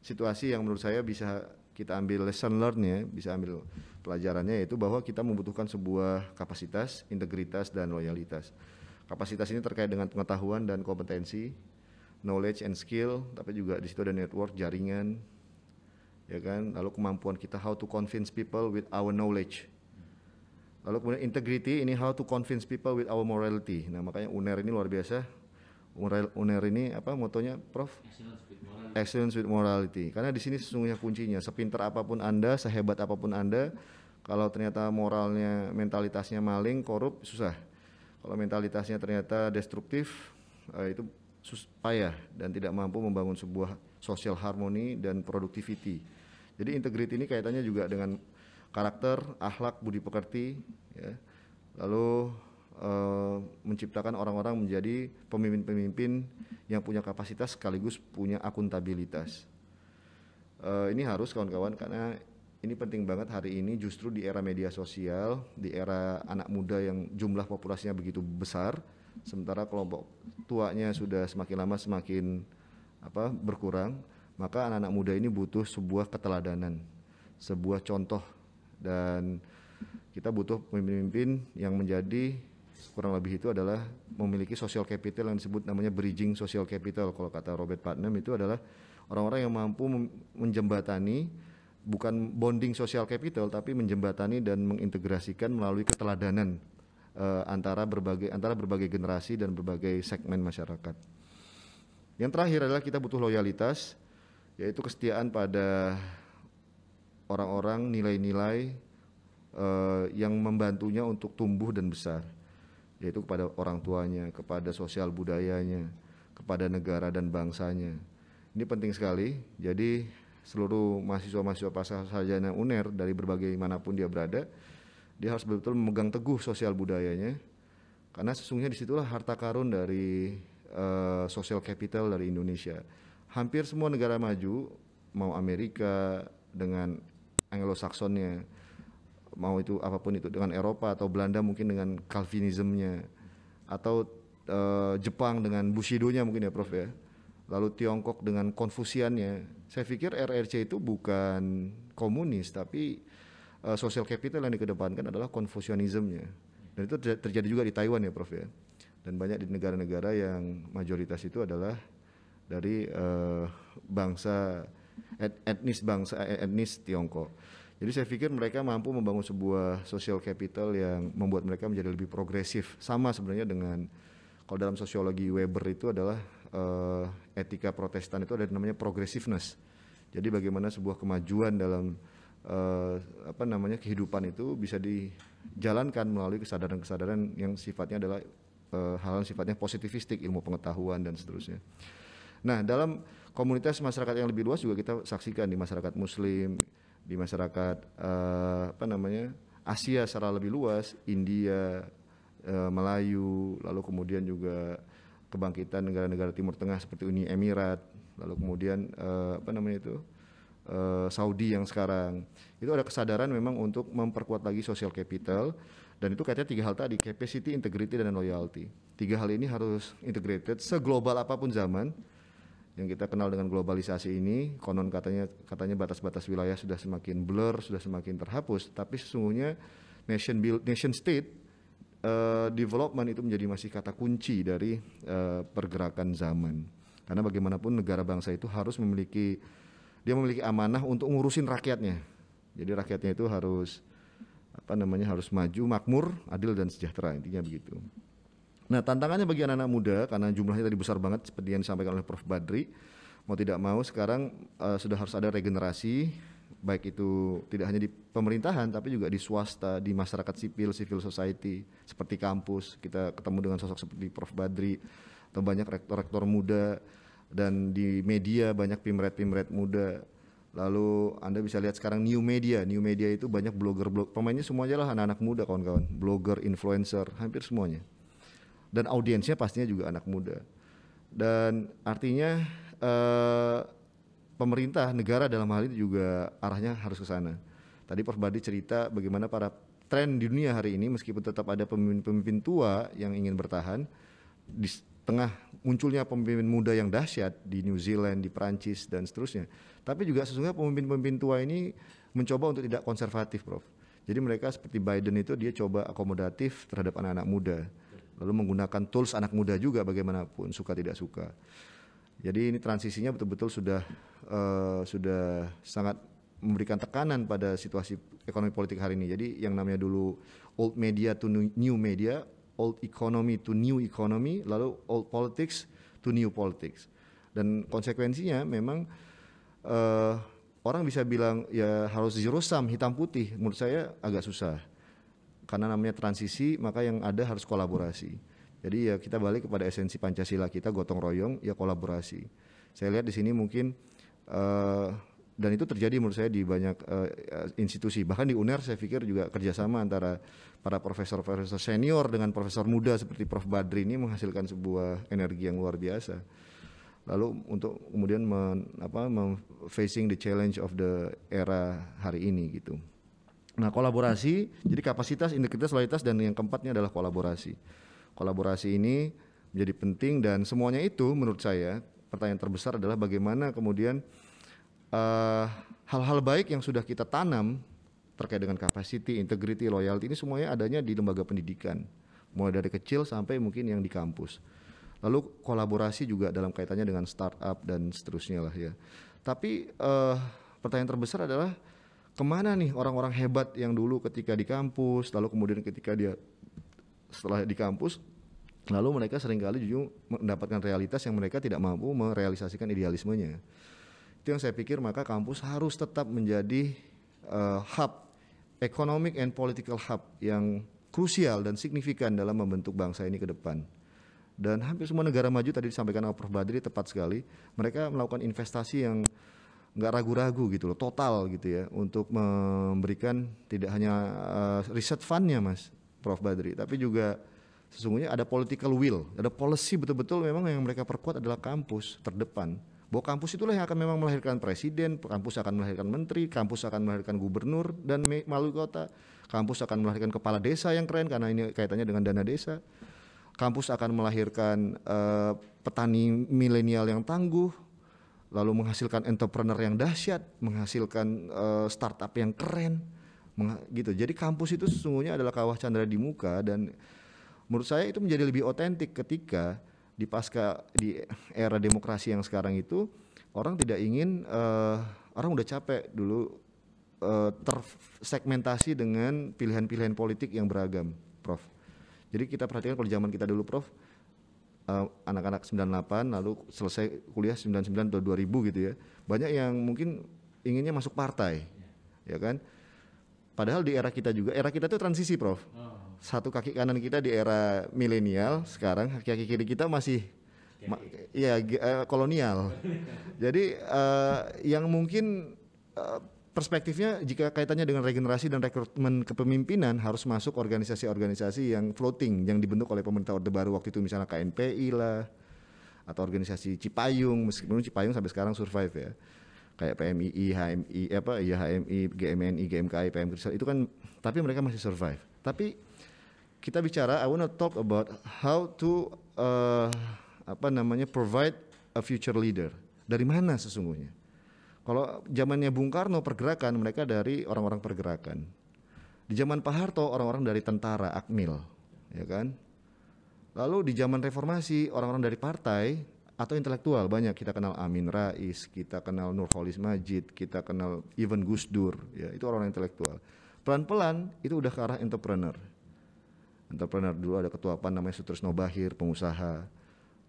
situasi yang menurut saya bisa kita ambil lesson learn ya, bisa ambil pelajarannya yaitu bahwa kita membutuhkan sebuah kapasitas, integritas dan loyalitas. Kapasitas ini terkait dengan pengetahuan dan kompetensi knowledge and skill, tapi juga di situ ada network, jaringan, ya kan. Lalu kemampuan kita how to convince people with our knowledge. Lalu kemudian integrity ini how to convince people with our morality. Nah makanya UNER ini luar biasa. UNER, ini apa motonya, Prof? Excellence with morality. Karena di sini sesungguhnya kuncinya. Sepinter apapun anda, sehebat apapun anda, kalau ternyata moralnya, mentalitasnya maling, korup, susah. Kalau mentalitasnya ternyata destruktif, eh, itu payah dan tidak mampu membangun sebuah social harmony dan productivity. Jadi integrity ini kaitannya juga dengan karakter, akhlak, budi pekerti, ya. lalu e, menciptakan orang-orang menjadi pemimpin-pemimpin yang punya kapasitas sekaligus punya akuntabilitas. E, ini harus kawan-kawan karena ini penting banget hari ini justru di era media sosial, di era anak muda yang jumlah populasinya begitu besar, sementara kelompok tuanya sudah semakin lama semakin apa berkurang, maka anak-anak muda ini butuh sebuah keteladanan, sebuah contoh dan kita butuh pemimpin yang menjadi kurang lebih itu adalah memiliki social capital yang disebut namanya bridging social capital kalau kata Robert Putnam itu adalah orang-orang yang mampu menjembatani bukan bonding social capital tapi menjembatani dan mengintegrasikan melalui keteladanan uh, antara berbagai antara berbagai generasi dan berbagai segmen masyarakat. Yang terakhir adalah kita butuh loyalitas, yaitu kesetiaan pada orang-orang nilai-nilai uh, yang membantunya untuk tumbuh dan besar, yaitu kepada orang tuanya, kepada sosial budayanya, kepada negara dan bangsanya. Ini penting sekali. Jadi seluruh mahasiswa-mahasiswa pasar sarjana UNER dari berbagai manapun dia berada, dia harus betul-betul memegang teguh sosial budayanya karena sesungguhnya disitulah harta karun dari uh, eh, sosial capital dari Indonesia hampir semua negara maju mau Amerika dengan Anglo-Saxonnya mau itu apapun itu dengan Eropa atau Belanda mungkin dengan Calvinismnya atau uh, Jepang dengan Bushidonya mungkin ya Prof ya lalu Tiongkok dengan Konfusiannya saya pikir RRC itu bukan komunis tapi uh, social capital yang dikedepankan adalah konfusianismenya. Dan itu terjadi juga di Taiwan ya, Prof ya. Dan banyak di negara-negara yang mayoritas itu adalah dari uh, bangsa et, etnis bangsa eh, etnis Tiongkok. Jadi saya pikir mereka mampu membangun sebuah sosial capital yang membuat mereka menjadi lebih progresif. Sama sebenarnya dengan kalau dalam sosiologi Weber itu adalah uh, etika Protestan itu ada namanya progressiveness. Jadi bagaimana sebuah kemajuan dalam Eh, apa namanya kehidupan itu bisa dijalankan melalui kesadaran-kesadaran yang sifatnya adalah hal eh, hal yang sifatnya positivistik ilmu pengetahuan dan seterusnya. Nah dalam komunitas masyarakat yang lebih luas juga kita saksikan di masyarakat Muslim, di masyarakat uh, apa namanya Asia secara lebih luas, India, uh, Melayu, lalu kemudian juga kebangkitan negara-negara Timur Tengah seperti Uni Emirat, lalu kemudian eh, apa namanya itu Eh, Saudi yang sekarang itu ada kesadaran memang untuk memperkuat lagi social capital dan itu katanya tiga hal tadi capacity, integrity dan loyalty. Tiga hal ini harus integrated seglobal apapun zaman yang kita kenal dengan globalisasi ini konon katanya katanya batas-batas wilayah sudah semakin blur, sudah semakin terhapus, tapi sesungguhnya nation build nation state uh, development itu menjadi masih kata kunci dari uh, pergerakan zaman. Karena bagaimanapun negara bangsa itu harus memiliki dia memiliki amanah untuk ngurusin rakyatnya. Jadi rakyatnya itu harus apa namanya harus maju, makmur, adil dan sejahtera intinya begitu. Nah tantangannya bagi anak-anak muda karena jumlahnya tadi besar banget seperti yang disampaikan oleh Prof. Badri mau tidak mau sekarang uh, sudah harus ada regenerasi baik itu tidak hanya di pemerintahan tapi juga di swasta, di masyarakat sipil, civil society seperti kampus kita ketemu dengan sosok seperti Prof. Badri atau banyak rektor-rektor muda dan di media banyak pimret-pimret muda. Lalu Anda bisa lihat sekarang new media, new media itu banyak blogger blog pemainnya semuanya lah anak-anak muda kawan-kawan, blogger, influencer, hampir semuanya. Dan audiensnya pastinya juga anak muda. Dan artinya eh, pemerintah negara dalam hal ini juga arahnya harus ke sana. Tadi Perbadi cerita bagaimana para tren di dunia hari ini meskipun tetap ada pemimpin-pemimpin tua yang ingin bertahan, tengah munculnya pemimpin muda yang dahsyat di New Zealand, di Perancis dan seterusnya. Tapi juga sesungguhnya pemimpin-pemimpin tua ini mencoba untuk tidak konservatif, Prof. Jadi mereka seperti Biden itu dia coba akomodatif terhadap anak-anak muda, lalu menggunakan tools anak muda juga bagaimanapun suka tidak suka. Jadi ini transisinya betul-betul sudah uh, sudah sangat memberikan tekanan pada situasi ekonomi politik hari ini. Jadi yang namanya dulu old media to new media old economy to new economy, lalu old politics to new politics. Dan konsekuensinya memang uh, orang bisa bilang ya harus zero sum hitam putih. Menurut saya agak susah karena namanya transisi maka yang ada harus kolaborasi. Jadi ya kita balik kepada esensi Pancasila kita gotong royong ya kolaborasi. Saya lihat di sini mungkin uh, dan itu terjadi menurut saya di banyak uh, institusi bahkan di UNER saya pikir juga kerjasama antara para profesor-profesor senior dengan profesor muda seperti Prof Badri ini menghasilkan sebuah energi yang luar biasa lalu untuk kemudian men, apa facing the challenge of the era hari ini gitu nah kolaborasi jadi kapasitas integritas loyalitas dan yang keempatnya adalah kolaborasi kolaborasi ini menjadi penting dan semuanya itu menurut saya pertanyaan terbesar adalah bagaimana kemudian hal eh, hal-hal baik yang sudah kita tanam terkait dengan capacity, integrity, loyalty ini semuanya adanya di lembaga pendidikan, mulai dari kecil sampai mungkin yang di kampus. Lalu kolaborasi juga dalam kaitannya dengan startup dan seterusnya lah ya. Tapi uh, pertanyaan terbesar adalah kemana nih orang-orang hebat yang dulu ketika di kampus, lalu kemudian ketika dia setelah di kampus, lalu mereka seringkali justru mendapatkan realitas yang mereka tidak mampu merealisasikan idealismenya. Itu yang saya pikir maka kampus harus tetap menjadi uh, hub economic and political hub yang krusial dan signifikan dalam membentuk bangsa ini ke depan. Dan hampir semua negara maju tadi disampaikan oleh Prof. Badri tepat sekali, mereka melakukan investasi yang nggak ragu-ragu gitu loh, total gitu ya, untuk memberikan tidak hanya uh, riset fundnya mas, Prof. Badri, tapi juga sesungguhnya ada political will, ada policy betul-betul memang yang mereka perkuat adalah kampus terdepan bahwa kampus itulah yang akan memang melahirkan presiden, kampus akan melahirkan menteri, kampus akan melahirkan gubernur dan melalui kota, kampus akan melahirkan kepala desa yang keren karena ini kaitannya dengan dana desa, kampus akan melahirkan uh, petani milenial yang tangguh, lalu menghasilkan entrepreneur yang dahsyat, menghasilkan uh, startup yang keren, gitu. Jadi kampus itu sesungguhnya adalah kawah candra di muka dan menurut saya itu menjadi lebih otentik ketika di pasca di era demokrasi yang sekarang itu orang tidak ingin uh, orang udah capek dulu uh, tersegmentasi dengan pilihan-pilihan politik yang beragam, Prof. Jadi kita perhatikan kalau zaman kita dulu, Prof, eh, anak-anak uh, 98 lalu selesai kuliah 99 atau 2000 gitu ya. Banyak yang mungkin inginnya masuk partai. Ya kan? Padahal di era kita juga, era kita itu transisi, Prof. Oh satu kaki kanan kita di era milenial sekarang kaki kaki kiri kita masih Ma, ya uh, kolonial. Jadi uh, yang mungkin uh, perspektifnya jika kaitannya dengan regenerasi dan rekrutmen kepemimpinan harus masuk organisasi-organisasi yang floating yang dibentuk oleh pemerintah Orde Baru waktu itu misalnya KNPI lah atau organisasi Cipayung meskipun Cipayung sampai sekarang survive ya kayak PMII, HMI apa ya HMI, GMNI, GMKI, PM itu kan tapi mereka masih survive. Tapi kita bicara I want to talk about how to uh, apa namanya provide a future leader. Dari mana sesungguhnya? Kalau zamannya Bung Karno pergerakan mereka dari orang-orang pergerakan. Di zaman Pak Harto orang-orang dari tentara Akmil, ya kan? Lalu di zaman reformasi orang-orang dari partai atau intelektual banyak kita kenal Amin Rais, kita kenal Nurholis Majid, kita kenal even Gus Dur, ya itu orang-orang intelektual. Pelan-pelan itu udah ke arah entrepreneur entrepreneur dulu ada ketua PAN namanya Sutrisno Bahir, pengusaha.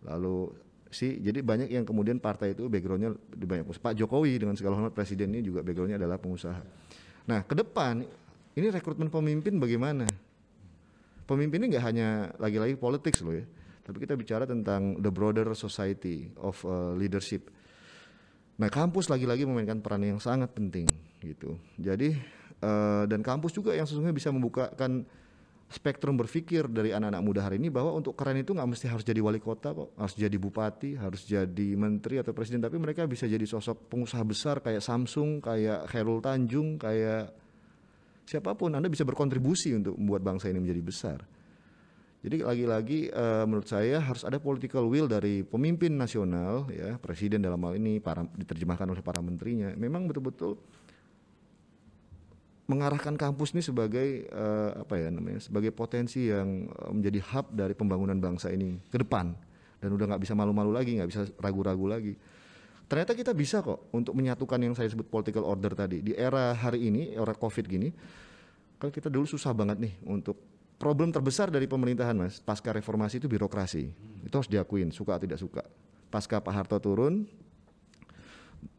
Lalu si jadi banyak yang kemudian partai itu backgroundnya banyak Pak Jokowi dengan segala hormat presiden ini juga backgroundnya adalah pengusaha. Nah ke depan ini rekrutmen pemimpin bagaimana? Pemimpin ini nggak hanya lagi-lagi politik loh ya, tapi kita bicara tentang the broader society of uh, leadership. Nah kampus lagi-lagi memainkan peran yang sangat penting gitu. Jadi uh, dan kampus juga yang sesungguhnya bisa membukakan spektrum berpikir dari anak-anak muda hari ini bahwa untuk keren itu nggak mesti harus jadi wali kota kok, harus jadi bupati, harus jadi menteri atau presiden, tapi mereka bisa jadi sosok pengusaha besar kayak Samsung, kayak Khairul Tanjung, kayak siapapun. Anda bisa berkontribusi untuk membuat bangsa ini menjadi besar. Jadi lagi-lagi uh, menurut saya harus ada political will dari pemimpin nasional ya, presiden dalam hal ini para diterjemahkan oleh para menterinya. Memang betul-betul mengarahkan kampus ini sebagai uh, apa ya namanya sebagai potensi yang eh, menjadi hub dari pembangunan bangsa ini ke depan dan udah nggak bisa malu-malu lagi nggak bisa ragu-ragu lagi ternyata kita bisa kok untuk menyatukan yang saya sebut political order tadi di era hari ini era covid gini kan kita dulu susah banget nih untuk problem terbesar dari pemerintahan mas pasca reformasi itu birokrasi itu harus diakuin suka atau tidak suka pasca Pak Harto turun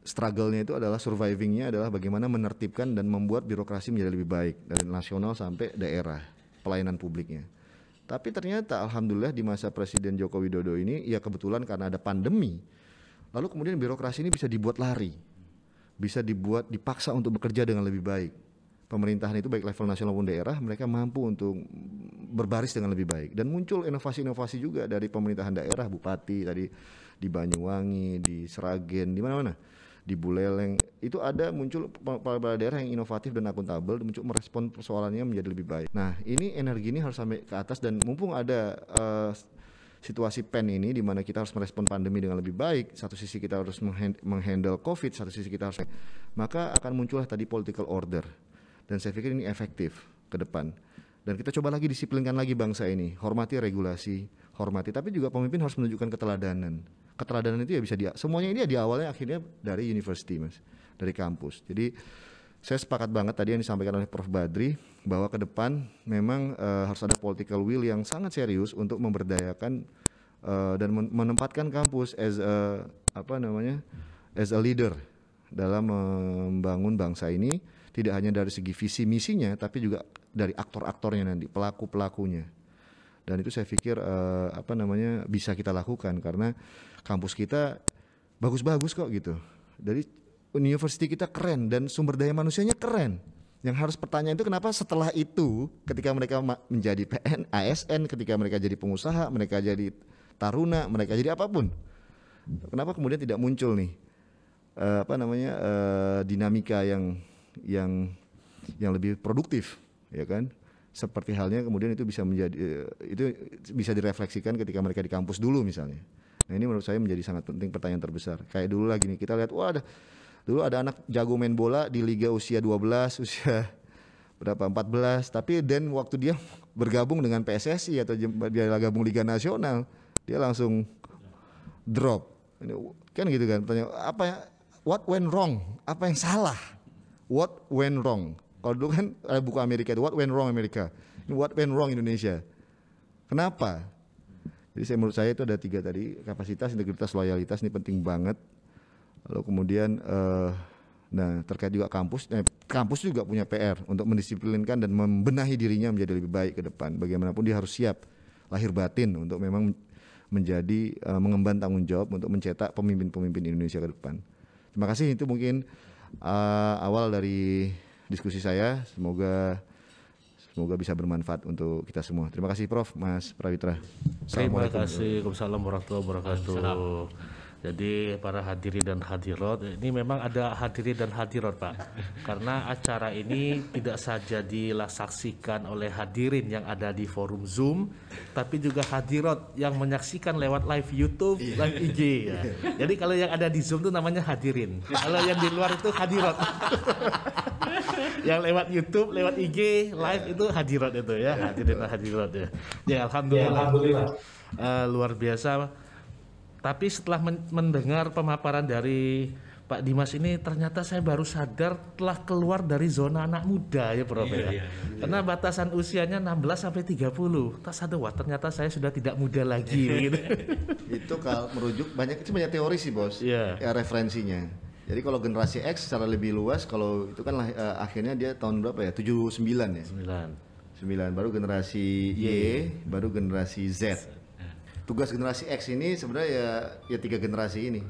struggle-nya itu adalah surviving-nya adalah bagaimana menertibkan dan membuat birokrasi menjadi lebih baik dari nasional sampai daerah pelayanan publiknya. Tapi ternyata alhamdulillah di masa Presiden Joko Widodo ini ya kebetulan karena ada pandemi lalu kemudian birokrasi ini bisa dibuat lari. Bisa dibuat dipaksa untuk bekerja dengan lebih baik. Pemerintahan itu baik level nasional maupun daerah mereka mampu untuk berbaris dengan lebih baik dan muncul inovasi-inovasi juga dari pemerintahan daerah, bupati tadi di Banyuwangi, di Sragen, di mana-mana, di Buleleng. Itu ada muncul kepala daerah yang inovatif dan akuntabel, muncul merespon persoalannya menjadi lebih baik. Nah, ini energi ini harus sampai ke atas dan mumpung ada uh, situasi pen ini di mana kita harus merespon pandemi dengan lebih baik, satu sisi kita harus menghandle COVID, satu sisi kita harus maka akan muncullah tadi political order. Dan saya pikir ini efektif ke depan. Dan kita coba lagi disiplinkan lagi bangsa ini, hormati regulasi, hormati tapi juga pemimpin harus menunjukkan keteladanan keteladanan itu ya bisa dia semuanya ini ya di awalnya akhirnya dari university mas dari kampus jadi saya sepakat banget tadi yang disampaikan oleh Prof Badri bahwa ke depan memang uh, harus ada political will yang sangat serius untuk memberdayakan uh, dan menempatkan kampus as a apa namanya as a leader dalam membangun bangsa ini tidak hanya dari segi visi misinya tapi juga dari aktor-aktornya nanti pelaku pelakunya dan itu saya pikir uh, apa namanya bisa kita lakukan karena kampus kita bagus-bagus kok gitu. Dari universiti kita keren dan sumber daya manusianya keren. Yang harus pertanyaan itu kenapa setelah itu ketika mereka menjadi PN, ASN, ketika mereka jadi pengusaha, mereka jadi taruna, mereka jadi apapun. Kenapa kemudian tidak muncul nih uh, apa namanya uh, dinamika yang yang yang lebih produktif, ya kan? Seperti halnya kemudian itu bisa menjadi eh, itu bisa direfleksikan ketika mereka di kampus dulu misalnya Nah, ini menurut saya menjadi sangat penting pertanyaan terbesar. Kayak dulu lagi nih kita lihat wah ada dulu ada anak jago main bola di liga usia 12, usia berapa 14, tapi dan waktu dia bergabung dengan PSSI atau dia gabung liga nasional, dia langsung drop. Kan gitu kan. Tanya apa ya what went wrong? Apa yang salah? What went wrong? Kalau dulu kan ada buku Amerika, What Went Wrong Amerika. What Went Wrong Indonesia. Kenapa? Jadi saya menurut saya itu ada tiga tadi kapasitas, integritas, loyalitas ini penting banget. Lalu kemudian eh, nah terkait juga kampus, eh, kampus juga punya PR untuk mendisiplinkan dan membenahi dirinya menjadi lebih baik ke depan. Bagaimanapun dia harus siap lahir batin untuk memang menjadi eh, mengemban tanggung jawab untuk mencetak pemimpin-pemimpin Indonesia ke depan. Terima kasih itu mungkin uh, awal dari diskusi saya. Semoga Semoga bisa bermanfaat untuk kita semua. Terima kasih Prof, Mas Prawitra. Terima kasih. Waalaikumsalam warahmatullahi wabarakatuh. Jadi para hadirin dan hadirat ini memang ada hadirin dan hadirat Pak. Karena acara ini tidak saja dilasaksikan oleh hadirin yang ada di forum Zoom, tapi juga hadirat yang menyaksikan lewat live YouTube, iya. live IG ya. Jadi kalau yang ada di Zoom itu namanya hadirin. Kalau yang di luar itu hadirat. yang lewat YouTube, lewat IG, live itu hadirat itu ya, hadirin dan hadirat ya. Ya alhamdulillah. Ya, alhamdulillah. Uh, luar biasa tapi setelah men mendengar pemaparan dari Pak Dimas ini ternyata saya baru sadar telah keluar dari zona anak muda ya Prof iya, ya. Iya, iya. Karena batasan usianya 16 sampai 30. Tak sadar wah ternyata saya sudah tidak muda lagi gitu. itu kalau merujuk banyak itu banyak teori sih Bos. Yeah. Ya referensinya. Jadi kalau generasi X secara lebih luas kalau itu kan uh, akhirnya dia tahun berapa ya? 79 ya. 9. 9 baru generasi Y, y baru generasi Z tugas generasi X ini sebenarnya ya ya tiga generasi ini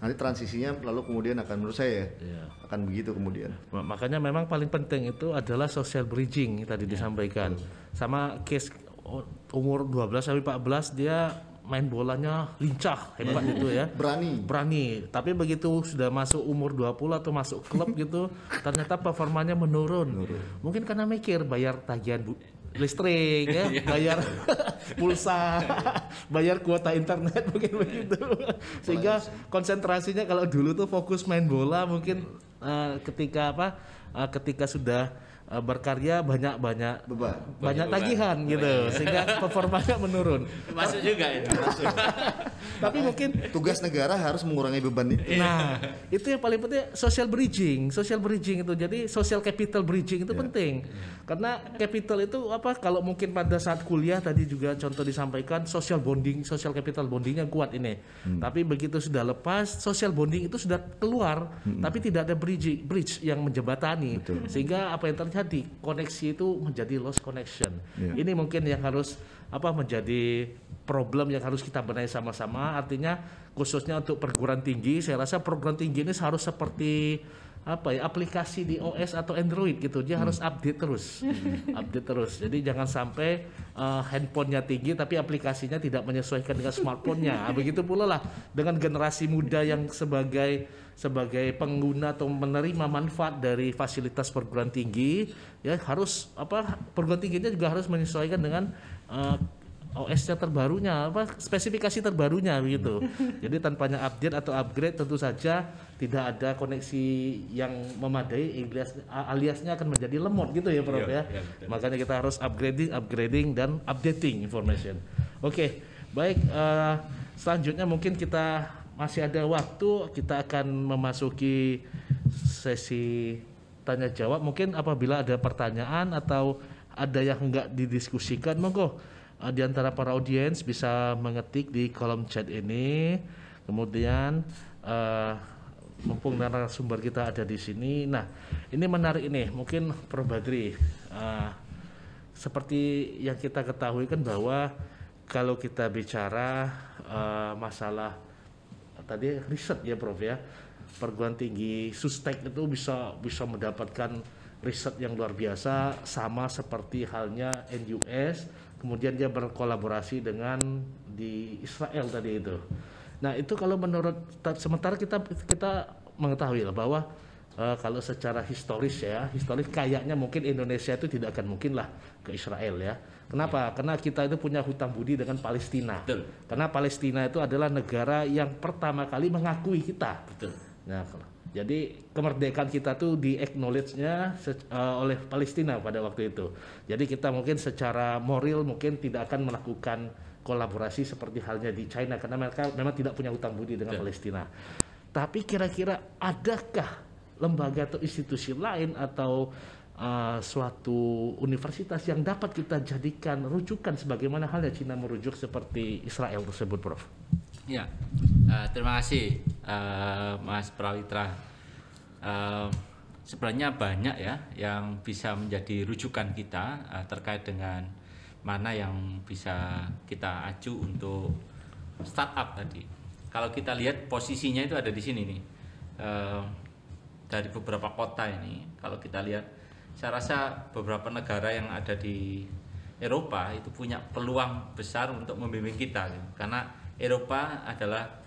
nanti transisinya lalu kemudian akan menurut saya ya, iya. akan begitu kemudian makanya memang paling penting itu adalah social bridging tadi ya, disampaikan betul. sama case oh, umur 12 sampai 14 dia main bolanya lincah hebat ya. gitu ya berani berani tapi begitu sudah masuk umur 20 atau masuk klub gitu ternyata performanya menurun. menurun mungkin karena mikir bayar tagihan listrik ya, iya. bayar pulsa, bayar kuota internet mungkin begitu. Sehingga konsentrasinya kalau dulu tuh fokus main bola mungkin uh, ketika apa? Uh, ketika sudah uh, berkarya banyak banyak beban. banyak beban. tagihan beban. gitu iya. sehingga performanya menurun masuk juga itu ya, tapi mungkin tugas negara harus mengurangi beban itu iya. nah itu yang paling penting social bridging social bridging itu jadi social capital bridging itu yeah. penting iya. karena capital itu apa kalau mungkin pada saat kuliah tadi juga contoh disampaikan social bonding social capital bondingnya kuat ini hmm. tapi begitu sudah lepas social bonding itu sudah keluar hmm. tapi tidak ada bridge bridge yang menjembatani Betul. sehingga apa yang terjadi tadi koneksi itu menjadi lost connection. Yeah. Ini mungkin yang harus apa menjadi problem yang harus kita benahi sama-sama. Artinya khususnya untuk perguruan tinggi, saya rasa perguruan tinggi ini harus seperti apa ya aplikasi di OS atau Android gitu dia hmm. harus update terus hmm. update terus jadi jangan sampai uh, handphonenya tinggi tapi aplikasinya tidak menyesuaikan dengan smartphone-nya nah, begitu pula lah dengan generasi muda yang sebagai sebagai pengguna atau menerima manfaat dari fasilitas perguruan tinggi ya harus apa perguruan tingginya juga harus menyesuaikan dengan uh, OS-nya terbarunya, apa spesifikasi terbarunya gitu. Jadi tanpanya update atau upgrade tentu saja tidak ada koneksi yang memadai, alias, aliasnya akan menjadi lemot gitu ya Prof iya, ya. Iya, Makanya kita harus upgrading, upgrading dan updating information. Oke, okay, baik. Uh, selanjutnya mungkin kita masih ada waktu, kita akan memasuki sesi tanya jawab. Mungkin apabila ada pertanyaan atau ada yang enggak didiskusikan, monggo uh, di antara para audiens bisa mengetik di kolom chat ini. Kemudian uh, mumpung narasumber kita ada di sini. Nah, ini menarik ini. Mungkin Prof Badri uh, seperti yang kita ketahui kan bahwa kalau kita bicara uh, masalah tadi riset ya Prof ya perguruan tinggi sustek itu bisa bisa mendapatkan riset yang luar biasa sama seperti halnya NUS kemudian dia berkolaborasi dengan di Israel tadi itu. Nah itu kalau menurut sementara kita kita mengetahui lah bahwa uh, kalau secara historis ya historis kayaknya mungkin Indonesia itu tidak akan mungkin lah ke Israel ya. Kenapa? Ya. Karena kita itu punya hutang budi dengan Palestina. Betul. Karena Palestina itu adalah negara yang pertama kali mengakui kita. Betul. Nah jadi kemerdekaan kita tuh di acknowledge-nya uh, eh, oleh Palestina pada waktu itu. Jadi kita mungkin secara moral mungkin tidak akan melakukan kolaborasi seperti halnya di China karena mereka memang tidak punya utang budi dengan yeah. Palestina. Tapi kira-kira adakah lembaga atau institusi lain atau uh, suatu universitas yang dapat kita jadikan rujukan sebagaimana halnya China merujuk seperti Israel tersebut, Prof? Ya, uh, terima kasih. Eh, Mas Prawitra. Uh, sebenarnya banyak ya yang bisa menjadi rujukan kita uh, terkait dengan mana yang bisa kita acu untuk startup tadi. Kalau kita lihat posisinya itu ada di sini nih uh, dari beberapa kota ini. Kalau kita lihat, saya rasa beberapa negara yang ada di Eropa itu punya peluang besar untuk membimbing kita gitu. karena Eropa adalah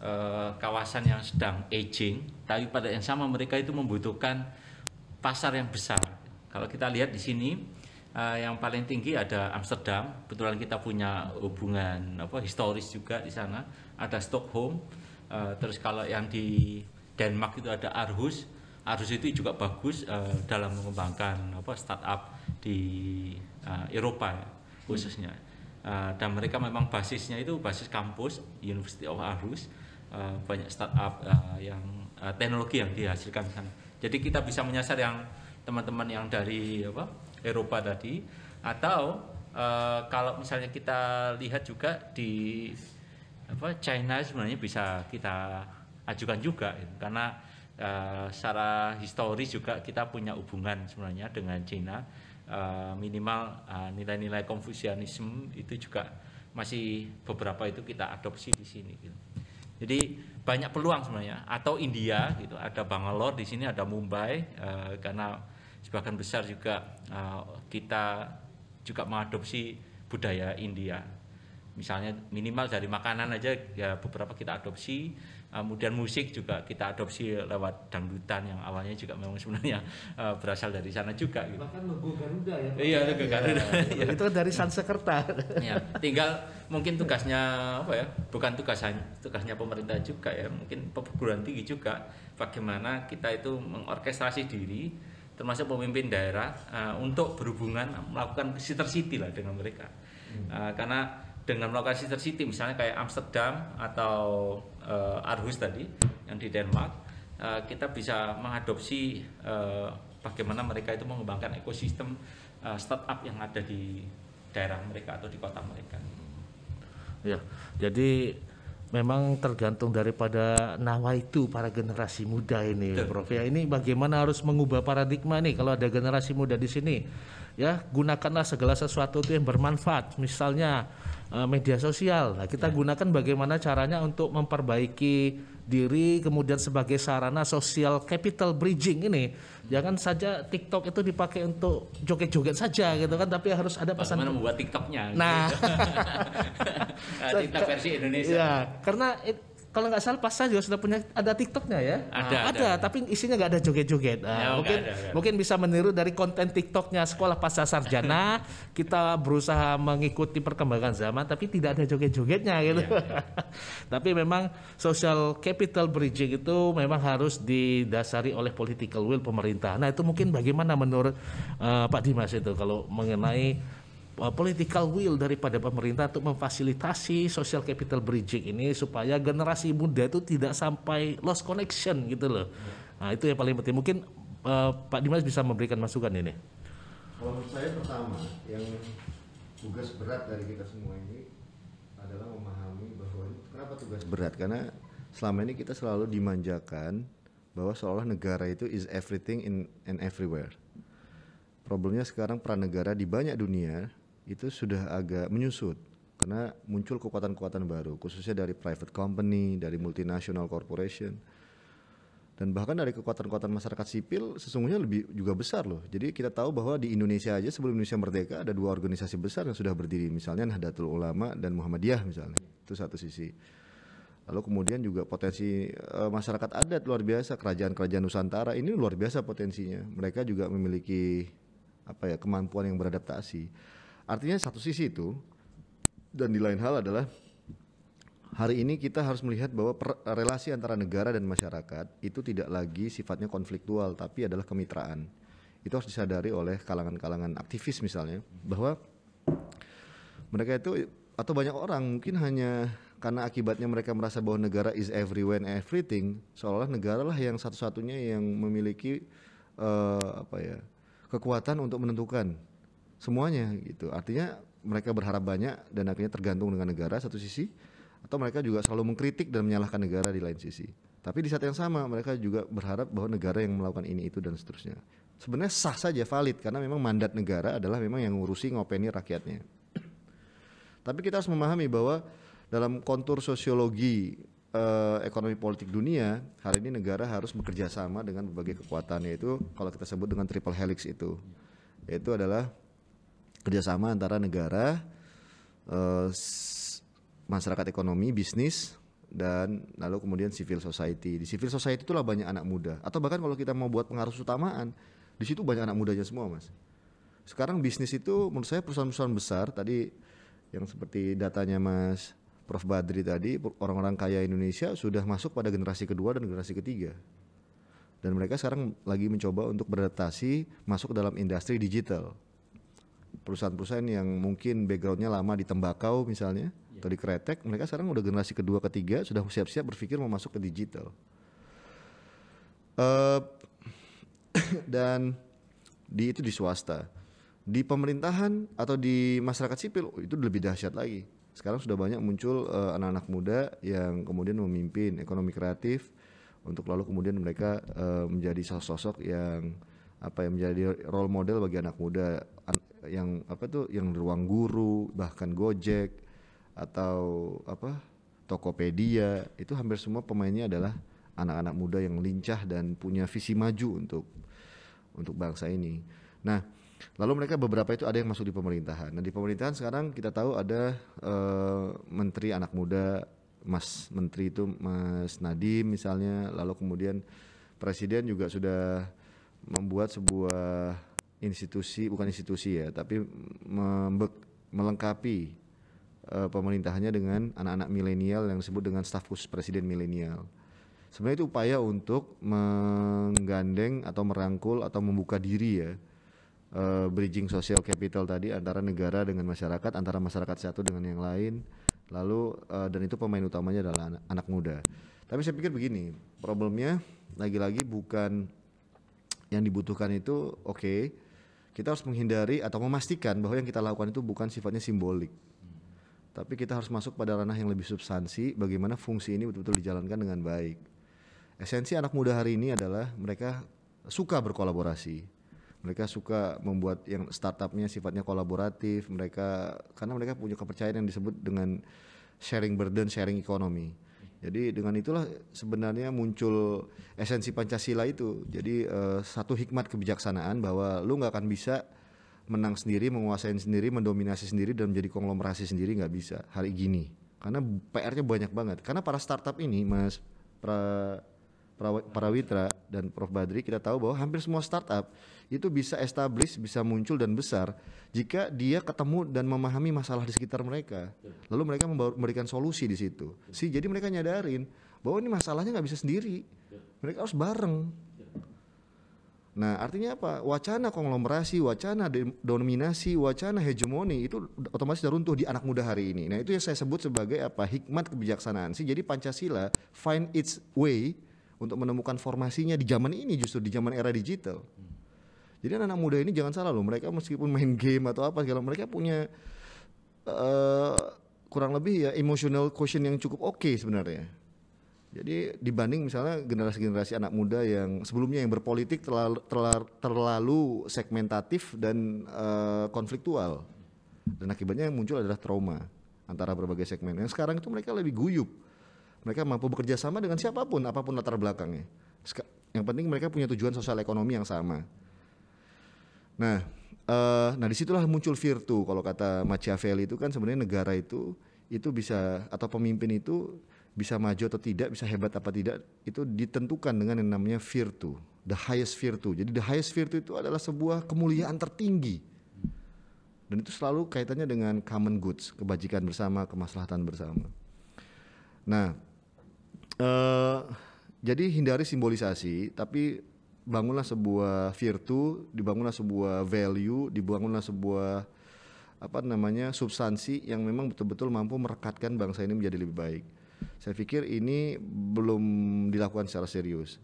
Eh, kawasan yang sedang aging, tapi pada yang sama mereka itu membutuhkan pasar yang besar. Kalau kita lihat di sini eh, yang paling tinggi ada Amsterdam, kebetulan kita punya hubungan apa historis juga di sana. Ada Stockholm, eh, terus kalau yang di Denmark itu ada Aarhus. Aarhus itu juga bagus dalam mengembangkan apa startup di Eropa ya, khususnya. dan mereka memang basisnya itu basis kampus University of Aarhus Eh, banyak startup eh, yang eh, teknologi yang dihasilkan di sana. Jadi kita bisa menyasar yang teman-teman yang dari apa Eropa tadi atau kalau misalnya kita lihat juga di apa China sebenarnya bisa kita ajukan juga gitu. karena uh, secara historis juga kita punya hubungan sebenarnya dengan China uh, minimal nilai nilai-nilai Konfusianisme itu juga masih beberapa itu kita adopsi di sini gitu. Jadi banyak peluang sebenarnya. Atau India gitu, ada Bangalore di sini, ada Mumbai uh, karena sebagian besar juga uh, kita juga mengadopsi budaya India. Misalnya minimal dari makanan aja ya beberapa kita adopsi Eh, kemudian musik juga kita adopsi lewat dangdutan yang awalnya juga memang sebenarnya eh, berasal dari sana juga gitu. bahkan logo Garuda ya iya logo iya. Garuda ya, itu dari Sansekerta ya, tinggal mungkin tugasnya apa ya bukan tugasnya tugasnya pemerintah juga ya mungkin perguruan tinggi juga bagaimana kita itu mengorkestrasi diri termasuk pemimpin daerah eh, untuk berhubungan melakukan sister city lah dengan mereka hmm. karena dengan lokasi tercity misalnya kayak Amsterdam atau uh, Aarhus tadi yang di Denmark uh, kita bisa mengadopsi uh, bagaimana mereka itu mengembangkan ekosistem uh, startup yang ada di daerah mereka atau di kota mereka. Ya, jadi memang tergantung daripada nawa itu para generasi muda ini, Betul. Prof. Ya, ini bagaimana harus mengubah paradigma nih kalau ada generasi muda di sini. Ya, gunakanlah segala sesuatu itu yang bermanfaat. Misalnya Eh, media sosial. Nah, kita ya. gunakan bagaimana caranya untuk memperbaiki diri kemudian sebagai sarana social capital bridging ini. Jangan saja TikTok itu dipakai untuk joget-joget saja gitu kan, tapi harus ada pesan. Bagaimana membuat TikToknya? Nah, gitu. nah TikTok versi Indonesia. Ya, karena it, kalau nggak salah Pak juga sudah punya ada TikToknya ya. Ah, ada, ada, ada, tapi isinya nggak ada joget-joget. Nah, ya, mungkin ada, ada. mungkin bisa meniru dari konten TikToknya Sekolah Pasca Sarjana. kita berusaha mengikuti perkembangan zaman, tapi tidak ada joget-jogetnya gitu. Ya, ya. tapi memang social capital bridging itu memang harus didasari oleh political will pemerintah. Nah itu mungkin bagaimana menurut uh, Pak Dimas itu kalau mengenai Eh, political will daripada pemerintah untuk memfasilitasi social capital bridging ini supaya generasi muda itu tidak sampai lost connection gitu loh. Nah itu yang paling penting. Mungkin uh, Pak Dimas bisa memberikan masukan ini. Kalau menurut saya pertama yang tugas berat dari kita semua ini adalah memahami bahwa kenapa tugas berat karena selama ini kita selalu dimanjakan bahwa seolah negara itu is everything in and everywhere. Problemnya sekarang peran negara di banyak dunia itu sudah agak menyusut karena muncul kekuatan-kekuatan baru khususnya dari private company, dari multinational corporation dan bahkan dari kekuatan-kekuatan masyarakat sipil sesungguhnya lebih juga besar loh. Jadi kita tahu bahwa di Indonesia aja sebelum Indonesia merdeka ada dua organisasi besar yang sudah berdiri misalnya Nahdlatul Ulama dan Muhammadiyah misalnya. Itu satu sisi. Lalu kemudian juga potensi e, masyarakat adat luar biasa, kerajaan-kerajaan Nusantara ini luar biasa potensinya. Mereka juga memiliki apa ya kemampuan yang beradaptasi. Artinya satu sisi itu dan di lain hal adalah hari ini kita harus melihat bahwa relasi antara negara dan masyarakat itu tidak lagi sifatnya konfliktual tapi adalah kemitraan. Itu harus disadari oleh kalangan-kalangan aktivis misalnya bahwa mereka itu atau banyak orang mungkin hanya karena akibatnya mereka merasa bahwa negara is everywhere and everything seolah-olah negara lah yang satu-satunya yang memiliki uh, apa ya kekuatan untuk menentukan semuanya gitu. Artinya mereka berharap banyak dan akhirnya tergantung dengan negara satu sisi atau mereka juga selalu mengkritik dan menyalahkan negara di lain sisi. Tapi di saat yang sama mereka juga berharap bahwa negara yang melakukan ini itu dan seterusnya. Sebenarnya sah saja valid karena memang mandat negara adalah memang yang ngurusi ngopeni rakyatnya. Tapi kita harus memahami bahwa dalam kontur sosiologi eh, ekonomi politik dunia, hari ini negara harus bekerja sama dengan berbagai kekuatan yaitu kalau kita sebut dengan triple helix itu. Yaitu adalah kerjasama antara negara, eh, masyarakat ekonomi, bisnis, dan lalu kemudian civil society. Di civil society itulah banyak anak muda. Atau bahkan kalau kita mau buat pengaruh utamaan, di situ banyak anak mudanya semua, mas. Sekarang bisnis itu menurut saya perusahaan-perusahaan besar tadi yang seperti datanya mas Prof Badri tadi orang-orang kaya Indonesia sudah masuk pada generasi kedua dan generasi ketiga dan mereka sekarang lagi mencoba untuk beradaptasi masuk dalam industri digital perusahaan-perusahaan yang mungkin backgroundnya lama di tembakau misalnya yeah. atau di kretek mereka sekarang udah generasi kedua ketiga sudah siap-siap berpikir mau masuk ke digital uh, dan di itu di swasta di pemerintahan atau di masyarakat sipil itu lebih dahsyat lagi sekarang sudah banyak muncul eh, anak-anak uh, muda yang kemudian memimpin ekonomi kreatif untuk lalu kemudian mereka uh, menjadi sosok-sosok yang apa yang menjadi role model bagi anak muda yang apa tuh yang ruang guru bahkan Gojek atau apa Tokopedia itu hampir semua pemainnya adalah anak-anak muda yang lincah dan punya visi maju untuk untuk bangsa ini. Nah, lalu mereka beberapa itu ada yang masuk di pemerintahan. Nah, di pemerintahan sekarang kita tahu ada uh, menteri anak muda Mas Menteri itu Mas nadiem misalnya, lalu kemudian presiden juga sudah membuat sebuah institusi bukan institusi ya, tapi melengkapi uh, eh, pemerintahannya dengan anak-anak milenial yang disebut dengan staf khusus presiden milenial. Sebenarnya itu upaya untuk menggandeng atau merangkul atau membuka diri ya uh, bridging social capital tadi antara negara dengan masyarakat, antara masyarakat satu dengan yang lain. Lalu uh, dan itu pemain utamanya adalah anak, anak muda. Tapi saya pikir begini, problemnya lagi-lagi bukan yang dibutuhkan itu oke, okay, kita harus menghindari atau memastikan bahwa yang kita lakukan itu bukan sifatnya simbolik. Tapi kita harus masuk pada ranah yang lebih substansi, bagaimana fungsi ini betul-betul dijalankan dengan baik. Esensi anak muda hari ini adalah mereka suka berkolaborasi. Mereka suka membuat yang startupnya sifatnya kolaboratif. Mereka karena mereka punya kepercayaan yang disebut dengan sharing burden, sharing economy. Jadi dengan itulah sebenarnya muncul esensi Pancasila itu. Jadi uh, satu hikmat kebijaksanaan bahwa lu nggak akan bisa menang sendiri, menguasai sendiri, mendominasi sendiri dan menjadi konglomerasi sendiri nggak bisa hari gini. Karena PR-nya banyak banget. Karena para startup ini, Mas pra, pra, Witra dan Prof Badri kita tahu bahwa hampir semua startup itu bisa establish, bisa muncul dan besar jika dia ketemu dan memahami masalah di sekitar mereka lalu mereka memberikan solusi di situ sih jadi mereka nyadarin bahwa ini masalahnya nggak bisa sendiri mereka harus bareng Nah, artinya apa? Wacana konglomerasi, wacana dominasi, wacana hegemoni itu otomatis sudah runtuh di anak muda hari ini. Nah, itu yang saya sebut sebagai apa? Hikmat kebijaksanaan sih. Jadi Pancasila find its way untuk menemukan formasinya di zaman ini justru di zaman era digital. Jadi anak, anak muda ini jangan salah loh, mereka meskipun main game atau apa segala mereka punya uh, kurang lebih ya emotional quotient yang cukup oke okay sebenarnya. Jadi dibanding misalnya generasi-generasi anak muda yang sebelumnya yang berpolitik terlalu, terlalu, terlalu segmentatif dan uh, konfliktual. Dan akibatnya yang muncul adalah trauma antara berbagai segmen. Yang sekarang itu mereka lebih guyup. Mereka mampu bekerja sama dengan siapapun, apapun latar belakangnya. Yang penting mereka punya tujuan sosial ekonomi yang sama. Nah, uh, nah disitulah muncul virtu kalau kata Machiavelli itu kan sebenarnya negara itu itu bisa atau pemimpin itu bisa maju atau tidak, bisa hebat apa tidak itu ditentukan dengan yang namanya virtu, the highest virtu. Jadi the highest virtu itu adalah sebuah kemuliaan tertinggi. Dan itu selalu kaitannya dengan common goods, kebajikan bersama, kemaslahatan bersama. Nah, uh, jadi hindari simbolisasi, tapi bangunlah sebuah virtu, dibangunlah sebuah value, dibangunlah sebuah apa namanya substansi yang memang betul-betul mampu merekatkan bangsa ini menjadi lebih baik. Saya pikir ini belum dilakukan secara serius.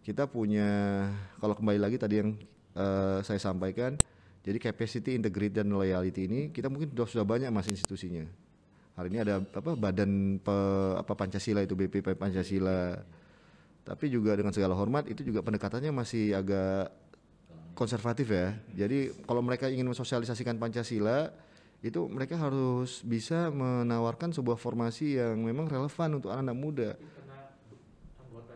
Kita punya kalau kembali lagi tadi yang uh, saya sampaikan, jadi capacity, integrity dan loyalty ini kita mungkin sudah sudah banyak mas institusinya. Hari ini ada apa badan pe, apa Pancasila itu BPP Pancasila tapi juga dengan segala hormat itu juga pendekatannya masih agak konservatif ya. Jadi kalau mereka ingin mensosialisasikan Pancasila itu mereka harus bisa menawarkan sebuah formasi yang memang relevan untuk anak-anak muda.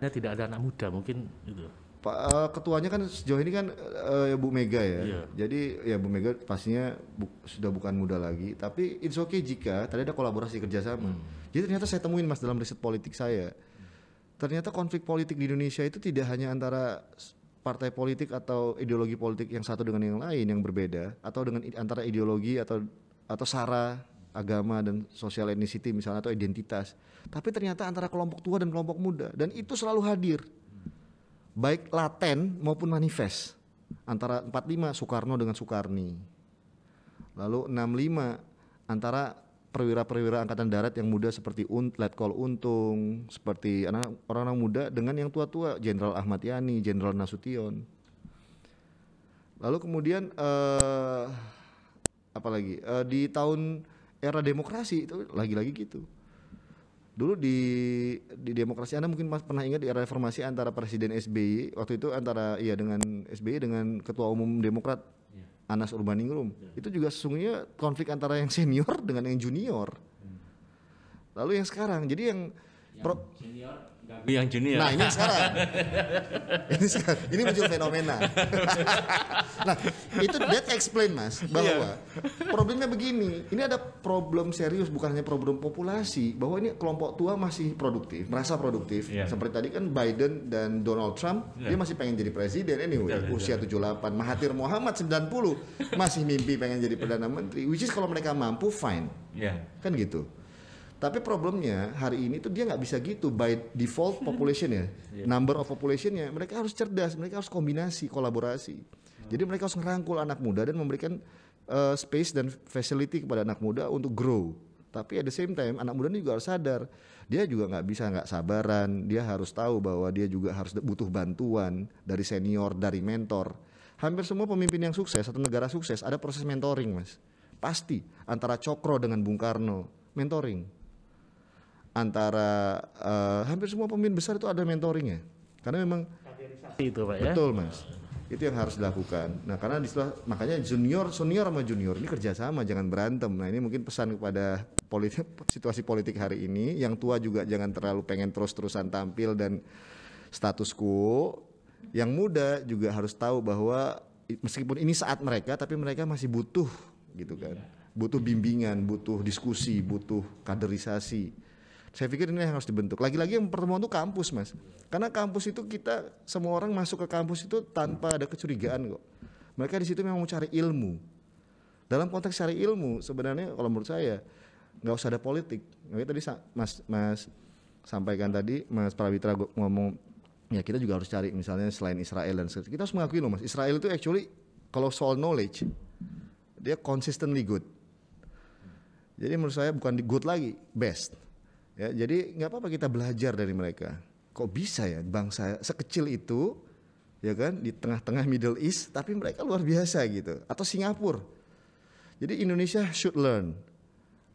Karena tidak ada anak muda mungkin itu. Pak eh, ketuanya kan sejauh ini kan uh, Bu Mega ya. Yeah. Jadi ya Bu Mega pastinya bu, sudah bukan muda lagi, tapi it's okay jika tadi ada kolaborasi kerjasama. Hmm. Jadi ternyata saya temuin Mas dalam riset politik saya ternyata konflik politik di Indonesia itu tidak hanya antara partai politik atau ideologi politik yang satu dengan yang lain yang berbeda atau dengan antara ideologi atau atau sara agama dan sosial etnisiti misalnya atau identitas tapi ternyata antara kelompok tua dan kelompok muda dan itu selalu hadir baik laten maupun manifest antara 45 Soekarno dengan Soekarni lalu 65 antara perwira-perwira angkatan darat yang muda seperti Un, Letkol Untung, seperti orang-orang muda dengan yang tua-tua, Jenderal Ahmad Yani, Jenderal Nasution. Lalu kemudian apa eh, apalagi uh, di tahun era demokrasi itu lagi-lagi gitu. Dulu di di demokrasi Anda mungkin pernah ingat di era reformasi antara Presiden SBY waktu itu antara ya dengan SBY dengan Ketua Umum Demokrat Anas Urbaningrum ya. itu juga sesungguhnya konflik antara yang senior dengan yang junior hmm. lalu yang sekarang jadi yang, yang pro, senior Gabi yang junior. Nah ini sekarang, ini sekarang, ini muncul fenomena. nah itu that explain mas bahwa yeah. problemnya begini, ini ada problem serius bukan hanya problem populasi bahwa ini kelompok tua masih produktif, merasa produktif. Yeah. Seperti tadi kan Biden dan Donald Trump yeah. dia masih pengen jadi presiden anyway, yeah, iya, usia yeah. 78, Mahathir Muhammad 90 masih mimpi pengen jadi perdana menteri. Which is kalau mereka mampu fine, yeah. kan gitu. Tapi problemnya hari ini tuh dia nggak bisa gitu by default population ya, iya. number of populationnya. Mereka harus cerdas, mereka harus kombinasi, kolaborasi. Jadi mereka harus ngerangkul anak muda dan memberikan uh, space dan facility kepada anak muda untuk grow. Tapi at the same time anak muda ini juga harus sadar dia juga nggak bisa nggak sabaran. Dia harus tahu bahwa dia juga harus butuh bantuan dari senior, dari mentor. Hampir semua pemimpin yang sukses atau negara sukses ada proses mentoring mas. Pasti antara Cokro dengan Bung Karno mentoring antara uh, hampir semua pemimpin besar itu ada mentoringnya karena memang itu pak ya betul mas itu yang harus dilakukan nah karena di situ makanya junior senior sama junior ini kerjasama jangan berantem nah ini mungkin pesan kepada politik situasi politik hari ini yang tua juga jangan terlalu pengen terus terusan tampil dan status quo yang muda juga harus tahu bahwa meskipun ini saat mereka tapi mereka masih butuh gitu kan butuh bimbingan butuh diskusi butuh kaderisasi saya pikir ini yang harus dibentuk lagi-lagi yang pertemuan itu kampus mas karena kampus itu kita semua orang masuk ke kampus itu tanpa ada kecurigaan kok mereka di situ memang mau cari ilmu dalam konteks cari ilmu sebenarnya kalau menurut saya nggak usah ada politik Jadi tadi mas mas sampaikan tadi mas Prawitra ngomong ya kita juga harus cari misalnya selain Israel dan sebagainya. Kita harus mengakui loh mas, Israel itu actually kalau soal knowledge dia consistently good. Jadi menurut saya bukan di good lagi, best. Ya, jadi nggak apa-apa kita belajar dari mereka. Kok bisa ya bangsa sekecil itu ya kan di tengah-tengah Middle East tapi mereka luar biasa gitu atau Singapura. Jadi Indonesia should learn.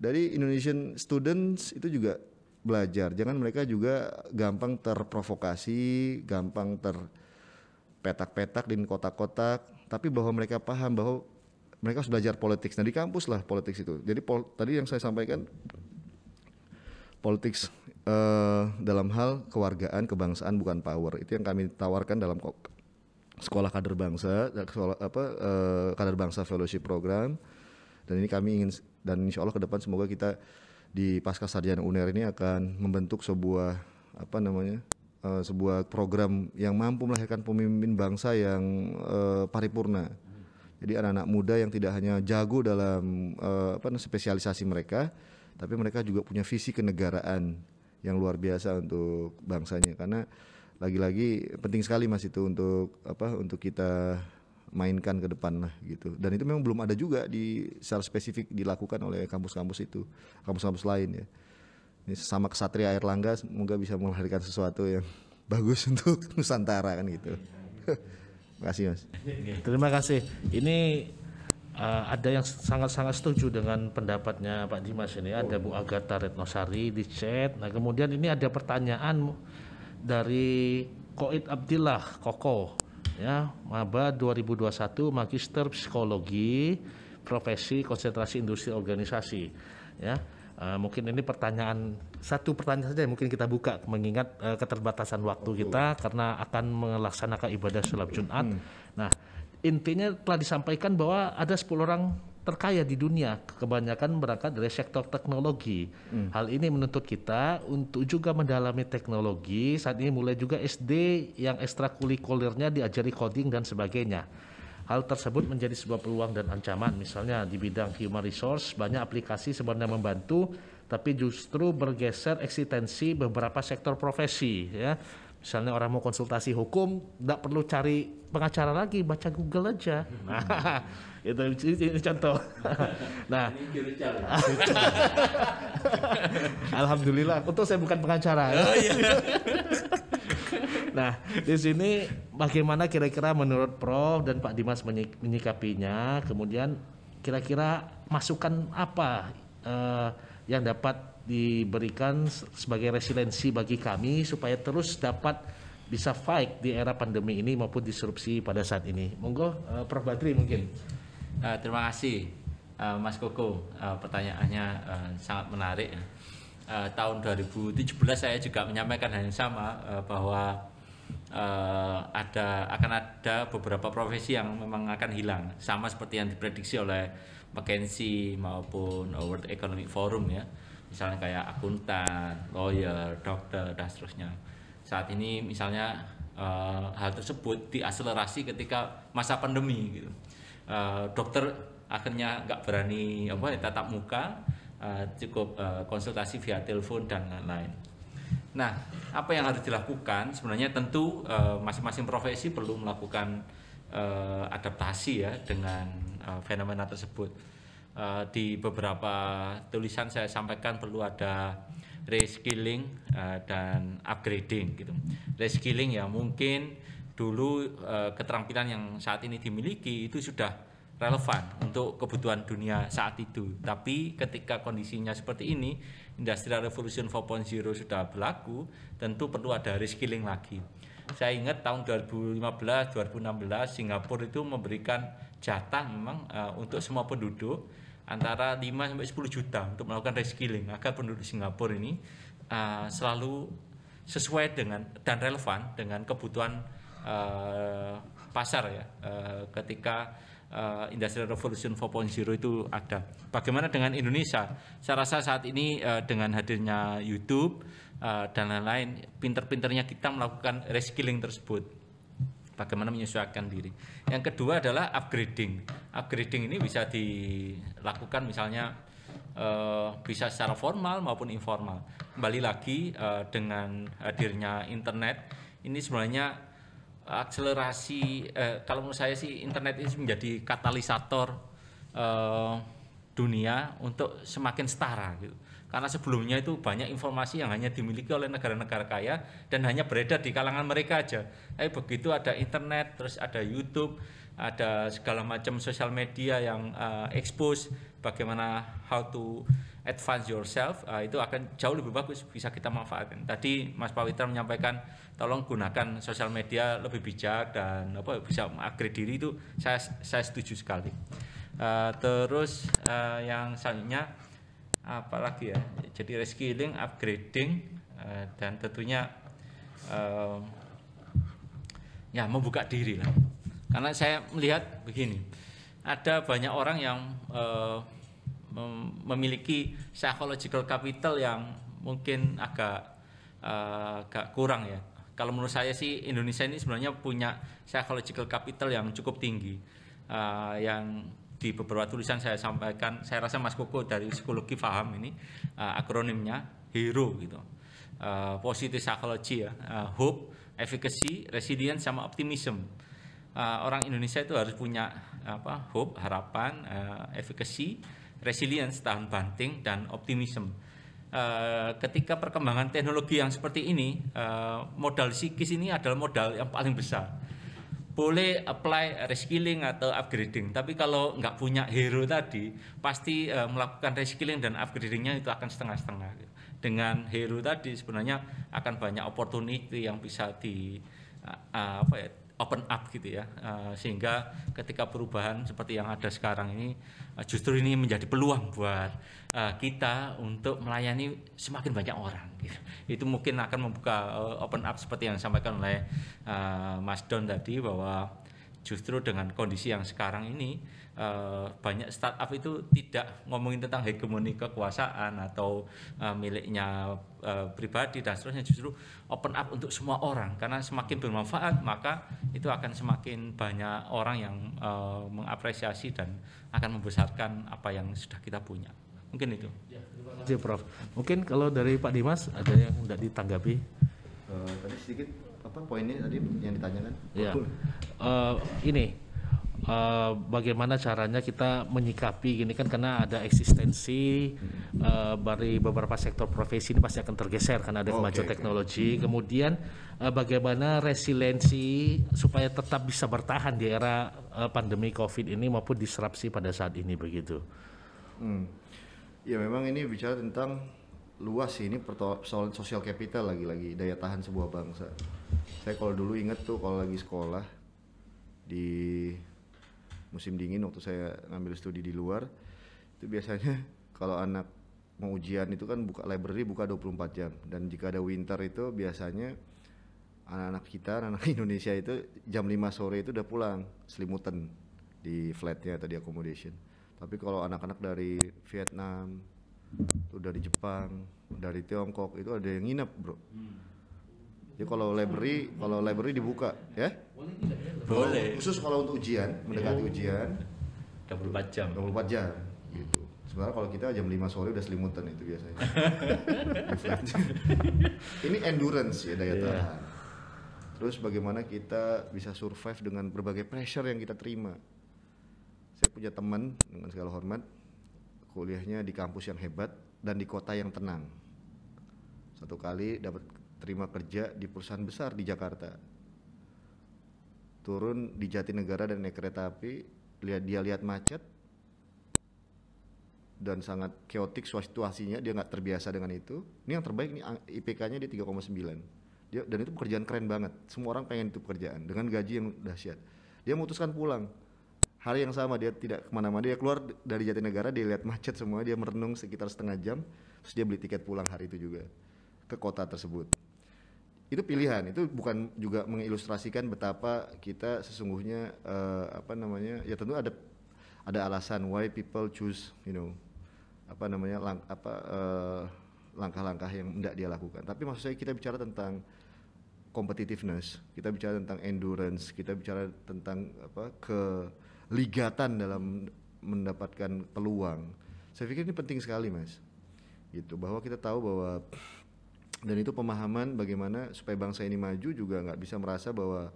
Dari Indonesian students itu juga belajar. Jangan mereka juga gampang terprovokasi, gampang terpetak-petak di kotak-kotak, tapi bahwa mereka paham bahwa mereka harus belajar politik. Nah di kampus lah politik itu. Jadi pol, tadi yang saya sampaikan politik uh, eh, dalam hal kewargaan, kebangsaan bukan power. Itu yang kami tawarkan dalam sekolah kader bangsa, eh, sekolah apa uh, kader bangsa fellowship program. Dan ini kami ingin dan insya Allah ke depan semoga kita di pasca sarjana UNER ini akan membentuk sebuah apa namanya sebuah program yang mampu melahirkan pemimpin bangsa yang uh, paripurna. Jadi anak-anak muda yang tidak hanya jago dalam uh, apa spesialisasi mereka, tapi mereka juga punya visi kenegaraan yang luar biasa untuk bangsanya karena lagi-lagi penting sekali mas itu untuk apa untuk kita mainkan ke depan lah gitu dan itu memang belum ada juga di secara spesifik dilakukan oleh kampus-kampus itu kampus-kampus lain ya ini sama kesatria air langga semoga bisa melahirkan sesuatu yang bagus untuk Nusantara kan gitu terima kasih mas terima kasih ini uh, ada yang sangat-sangat setuju dengan pendapatnya Pak Dimas ini. Ada Bu Agatha Retnosari di chat. Nah, kemudian ini ada pertanyaan dari Koit Abdillah Koko ya, maba 2021 Magister Psikologi Profesi Konsentrasi Industri Organisasi ya. Uh, mungkin ini pertanyaan satu pertanyaan saja yang mungkin kita buka mengingat uh, keterbatasan waktu kita karena akan melaksanakan ibadah sholat Jumat. Hmm. Nah, intinya telah disampaikan bahwa ada 10 orang terkaya di dunia, kebanyakan berangkat dari sektor teknologi. Hmm. Hal ini menuntut kita untuk juga mendalami teknologi. Saat ini mulai juga SD yang ekstrakurikulernya diajari coding dan sebagainya. Hal tersebut menjadi sebuah peluang dan ancaman. Misalnya di bidang human resource banyak aplikasi sebenarnya membantu, tapi justru bergeser eksistensi beberapa sektor profesi ya misalnya orang mau konsultasi hukum tidak perlu cari pengacara lagi baca Google aja hmm. itu nah. ini contoh nah alhamdulillah untuk saya bukan pengacara oh, iya. nah di sini bagaimana kira-kira menurut Prof dan Pak Dimas menyikapinya kemudian kira-kira masukan apa uh, yang dapat diberikan sebagai resiliensi bagi kami supaya terus dapat bisa fight di era pandemi ini maupun disrupsi pada saat ini. Monggo uh, Prof Badri mungkin. Uh, terima kasih uh, Mas Koko. Uh, pertanyaannya uh, sangat menarik. Uh, tahun 2017 saya juga menyampaikan hal yang sama uh, bahwa uh, ada akan ada beberapa profesi yang memang akan hilang sama seperti yang diprediksi oleh McKinsey maupun World Economic Forum ya misalnya kayak akuntan, lawyer, dokter dan seterusnya. Saat ini misalnya uh, hal tersebut diakselerasi ketika masa pandemi gitu. Uh, dokter akhirnya nggak berani apa ya tatap muka, uh, cukup uh, konsultasi via telepon dan lain-lain. Nah, apa yang harus dilakukan sebenarnya tentu masing masing-masing profesi perlu melakukan uh, adaptasi ya dengan uh, fenomena tersebut uh, di beberapa tulisan saya sampaikan perlu ada reskilling uh, dan upgrading gitu. Reskilling ya mungkin dulu uh, keterampilan yang saat ini dimiliki itu sudah relevan untuk kebutuhan dunia saat itu. Tapi ketika kondisinya seperti ini, Industrial Revolution 4.0 sudah berlaku, tentu perlu ada reskilling lagi. Saya ingat tahun 2015, 2016 Singapura itu memberikan jatah memang uh, untuk semua penduduk antara 5 sampai 10 juta untuk melakukan reskilling agar penduduk Singapura ini uh, selalu sesuai dengan dan relevan dengan kebutuhan uh, pasar ya uh, ketika uh, Industrial Revolution 4.0 itu ada. Bagaimana dengan Indonesia? Saya rasa saat ini uh, dengan hadirnya YouTube uh, dan lain-lain, pinter-pinternya kita melakukan reskilling tersebut bagaimana menyesuaikan diri. Yang kedua adalah upgrading. Upgrading ini bisa dilakukan misalnya uh, bisa secara formal maupun informal. Kembali lagi uh, dengan hadirnya internet ini sebenarnya akselerasi Uh, kalau menurut saya sih internet ini menjadi katalisator uh, dunia untuk semakin setara gitu karena sebelumnya itu banyak informasi yang hanya dimiliki oleh negara-negara kaya dan hanya beredar di kalangan mereka aja. Tapi begitu ada internet, terus ada YouTube, ada segala macam sosial media yang uh, expose bagaimana how to advance yourself uh, itu akan jauh lebih bagus bisa kita manfaatkan. Tadi Mas Pawitra menyampaikan tolong gunakan sosial media lebih bijak dan apa bisa upgrade diri itu saya saya setuju sekali. Uh, terus uh, yang selanjutnya apalagi ya jadi reskilling upgrading eh, dan tentunya ya membuka diri lah karena saya melihat begini ada banyak orang yang eh, memiliki psychological capital yang mungkin agak eh, agak kurang ya kalau menurut saya sih Indonesia ini sebenarnya punya psychological capital yang cukup tinggi yang di beberapa tulisan saya sampaikan, saya rasa Mas Koko dari psikologi paham ini uh, akronimnya HERO gitu. Uh, positive psychology ya, uh, hope, efficacy, resilience sama optimism. Uh, orang Indonesia itu harus punya apa? hope, harapan, uh, efficacy, resilience, tahan banting dan optimism. Uh, ketika perkembangan teknologi yang seperti ini, uh, modal psikis ini adalah modal yang paling besar boleh apply reskilling atau upgrading tapi kalau nggak punya hero tadi pasti uh, melakukan reskilling dan upgradingnya itu akan setengah-setengah dengan hero tadi sebenarnya akan banyak opportunity yang bisa di uh, apa ya open up gitu ya uh, sehingga ketika perubahan seperti yang ada sekarang ini uh, justru ini menjadi peluang buat uh, kita untuk melayani semakin banyak orang gitu. itu mungkin akan membuka uh, open up seperti yang disampaikan oleh uh, Mas Don tadi bahwa justru dengan kondisi yang sekarang ini uh, banyak startup itu tidak ngomongin tentang hegemoni kekuasaan atau uh, miliknya uh, pribadi dan seterusnya justru open up untuk semua orang karena semakin bermanfaat maka itu akan semakin banyak orang yang uh, mengapresiasi dan akan membesarkan apa yang sudah kita punya mungkin itu. Ya, terima kasih Prof. Mungkin kalau dari Pak Dimas ada yang tidak ditanggapi? Uh, tadi sedikit apa poinnya tadi yang ditanyakan? Ya. Uh, ini uh, bagaimana caranya kita menyikapi gini kan karena ada eksistensi uh, eh, dari beberapa sektor profesi ini pasti akan tergeser karena ada kemajuan okay, teknologi. Okay. Kemudian uh, bagaimana resiliensi supaya tetap bisa bertahan di era uh, pandemi Covid ini maupun disrupsi pada saat ini begitu. Hmm. Ya memang ini bicara tentang luas sih ini persoalan sosial capital lagi-lagi daya tahan sebuah bangsa. Saya kalau dulu inget tuh kalau lagi sekolah di musim dingin waktu saya ngambil studi di luar itu biasanya kalau anak mau ujian itu kan buka library buka 24 jam dan jika ada winter itu biasanya anak-anak kita anak, anak Indonesia itu jam 5 sore itu udah pulang selimutan di flatnya atau di accommodation tapi kalau anak-anak dari Vietnam tuh dari Jepang dari Tiongkok itu ada yang nginep bro hmm. Jadi ya, kalau library, kalau library dibuka, ya? Boleh. Khusus kalau untuk ujian, mendekati ya. ujian. 24 jam. 24 jam gitu. Sebenarnya kalau kita jam 5 sore udah selimutan itu biasanya. Ini endurance ya daya yeah. tahan. Terus bagaimana kita bisa survive dengan berbagai pressure yang kita terima. Saya punya teman dengan segala hormat, kuliahnya di kampus yang hebat dan di kota yang tenang. Satu kali dapat terima kerja di perusahaan besar di Jakarta. Turun di Jatinegara dan naik kereta api, lihat dia lihat macet dan sangat keotik situasinya, dia nggak terbiasa dengan itu. Ini yang terbaik ini IPK-nya di 3,9. dan itu pekerjaan keren banget. Semua orang pengen itu pekerjaan dengan gaji yang dahsyat. Dia memutuskan pulang. Hari yang sama dia tidak kemana-mana, dia keluar dari Jatinegara, dia lihat macet semua, dia merenung sekitar setengah jam, terus dia beli tiket pulang hari itu juga ke kota tersebut itu pilihan itu bukan juga mengilustrasikan betapa kita sesungguhnya uh, apa namanya ya tentu ada ada alasan why people choose you know apa namanya lang, apa langkah eh, langkah-langkah yang tidak dia lakukan tapi maksud saya kita bicara tentang competitiveness kita bicara tentang endurance kita bicara tentang apa keligatan dalam mendapatkan peluang saya pikir ini penting sekali mas gitu bahwa kita tahu bahwa dan itu pemahaman bagaimana supaya bangsa ini maju juga nggak bisa merasa bahwa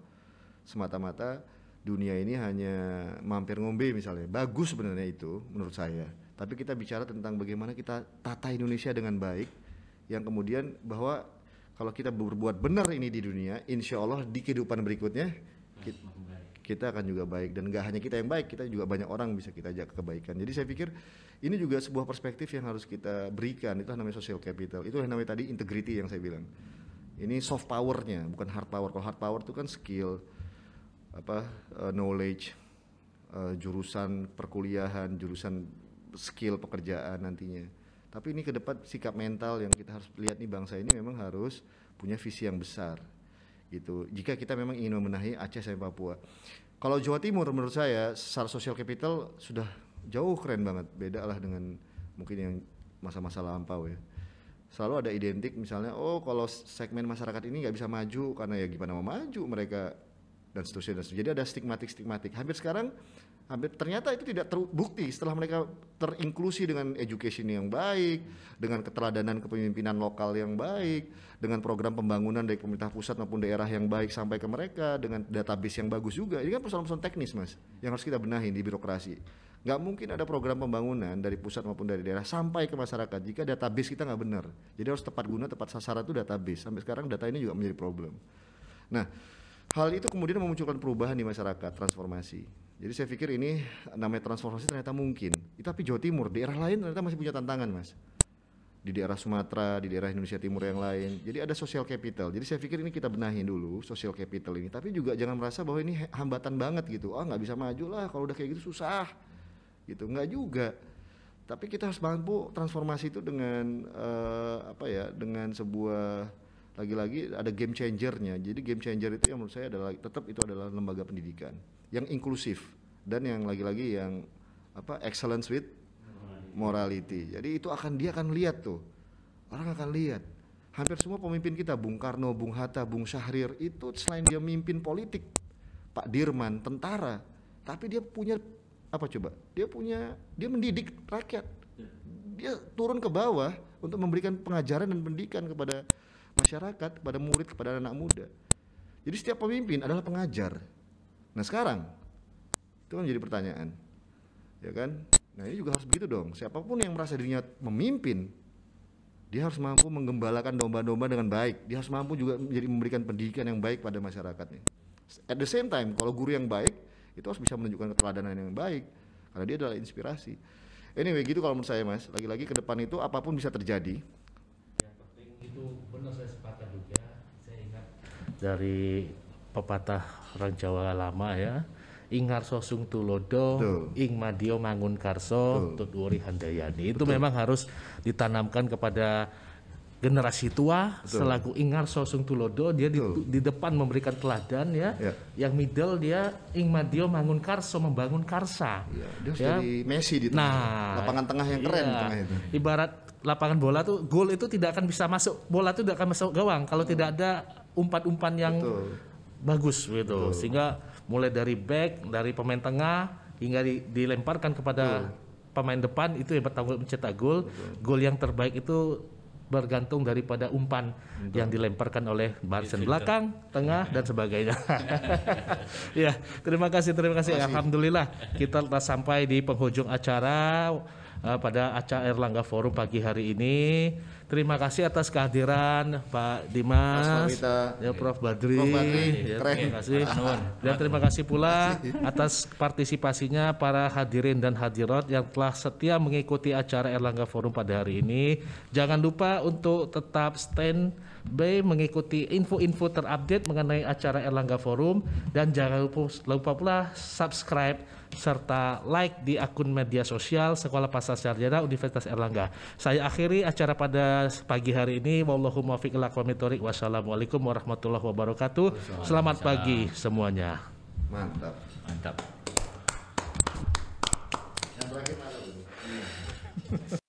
semata-mata dunia ini hanya mampir ngombe misalnya bagus sebenarnya itu menurut saya tapi kita bicara tentang bagaimana kita tata Indonesia dengan baik yang kemudian bahwa kalau kita berbuat benar ini di dunia insya Allah di kehidupan berikutnya kita, akan juga baik dan nggak hanya kita yang baik kita juga banyak orang bisa kita ajak kebaikan jadi saya pikir ini juga sebuah perspektif yang harus kita berikan. Itu namanya social capital. Itu yang namanya tadi integrity yang saya bilang. Ini soft powernya, bukan hard power. Kalau hard power itu kan skill, apa uh, knowledge, uh, jurusan perkuliahan, jurusan skill pekerjaan nantinya. Tapi ini ke depan sikap mental yang kita harus lihat nih bangsa ini memang harus punya visi yang besar gitu. Jika kita memang ingin membenahi Aceh sampai Papua. Kalau Jawa Timur menurut saya secara social capital sudah jauh keren banget beda lah dengan mungkin yang masa-masa lampau ya selalu ada identik misalnya oh kalau segmen masyarakat ini nggak bisa maju karena ya gimana mau maju mereka dan seterusnya dan seterusnya. jadi ada stigmatik stigmatik hampir sekarang hampir ternyata itu tidak terbukti setelah mereka terinklusi dengan education yang baik dengan keteladanan kepemimpinan lokal yang baik dengan program pembangunan dari pemerintah pusat maupun daerah yang baik sampai ke mereka dengan database yang bagus juga ini kan persoalan-persoalan teknis mas yang harus kita benahi di birokrasi Nggak mungkin ada program pembangunan dari pusat maupun dari daerah sampai ke masyarakat jika database kita nggak benar. Jadi harus tepat guna, tepat sasaran itu database. Sampai sekarang data ini juga menjadi problem. Nah, hal itu kemudian memunculkan perubahan di masyarakat, transformasi. Jadi saya pikir ini namanya transformasi ternyata mungkin. Tapi Jawa Timur, daerah lain ternyata masih punya tantangan, Mas. Di daerah Sumatera, di daerah Indonesia Timur yang lain. Jadi ada social capital. Jadi saya pikir ini kita benahi dulu social capital ini. Tapi juga jangan merasa bahwa ini hambatan banget gitu. Ah nggak bisa maju lah kalau udah kayak gitu susah gitu nggak juga tapi kita harus mampu transformasi itu dengan uh, apa ya dengan sebuah lagi-lagi ada game changernya jadi game changer itu yang menurut saya adalah tetap itu adalah lembaga pendidikan yang inklusif dan yang lagi-lagi yang apa excellence with morality jadi itu akan dia akan lihat tuh orang akan lihat hampir semua pemimpin kita Bung Karno Bung Hatta Bung Syahrir itu selain dia mimpin politik Pak Dirman tentara tapi dia punya apa coba? Dia punya dia mendidik rakyat. Dia turun ke bawah untuk memberikan pengajaran dan pendidikan kepada masyarakat, kepada murid, kepada anak muda. Jadi setiap pemimpin adalah pengajar. Nah, sekarang itu kan jadi pertanyaan. Ya kan? Nah, ini juga harus begitu dong. Siapapun yang merasa dirinya memimpin, dia harus mampu menggembalakan domba-domba dengan baik. Dia harus mampu juga menjadi memberikan pendidikan yang baik pada masyarakatnya. At the same time, kalau guru yang baik, itu harus bisa menunjukkan keteladanan yang baik karena dia adalah inspirasi anyway gitu kalau menurut saya mas lagi-lagi ke depan itu apapun bisa terjadi yang penting itu benar saya sepakat juga saya ingat dari pepatah orang Jawa lama ya Ingar Sosung Tulodo, Tuh. Ing Madio Mangun Karso, tutwori Handayani. Itu Betul. memang harus ditanamkan kepada generasi tua Betul. selaku Ingar Sosung Tulodo dia di, di depan memberikan teladan ya. ya. Yang middle dia Ing Madio Mangun Karso membangun Karsa. Ya, dia ya. jadi Messi di tengah. Nah, lapangan tengah yang keren iya. tengah itu. Ibarat lapangan bola tuh gol itu tidak akan bisa masuk bola itu tidak akan masuk gawang kalau hmm. tidak ada umpan-umpan yang Betul. bagus gitu. Betul. Sehingga mulai dari back, dari pemain tengah hingga di, dilemparkan kepada Betul. pemain depan itu yang bertanggung mencetak gol. Gol yang terbaik itu bergantung daripada umpan Betul. yang dilemparkan oleh barisan iya, belakang, tengah dan iya. sebagainya. ya, terima kasih, terima kasih. Terima kasih. Alhamdulillah kita telah sampai di penghujung acara Eh, pada acara Erlangga Forum pagi hari ini. Terima kasih atas kehadiran Pak Dimas, ya iya. Prof Badri, Prof. Badri ya, terima kasih. Dan terima kasih pula atas partisipasinya para hadirin dan hadirat yang telah setia mengikuti acara Erlangga Forum pada hari ini. Jangan lupa untuk tetap stand by mengikuti info-info terupdate mengenai acara Erlangga Forum dan jangan lupa, lupa pula subscribe serta like di akun media sosial Sekolah Pasar Sarjana Universitas Erlangga. Saya akhiri acara pada pagi hari ini. Wallahu muwaffiq Wassalamualaikum warahmatullahi wabarakatuh. Selamat pagi semuanya. Mantap. Mantap. Yang terakhir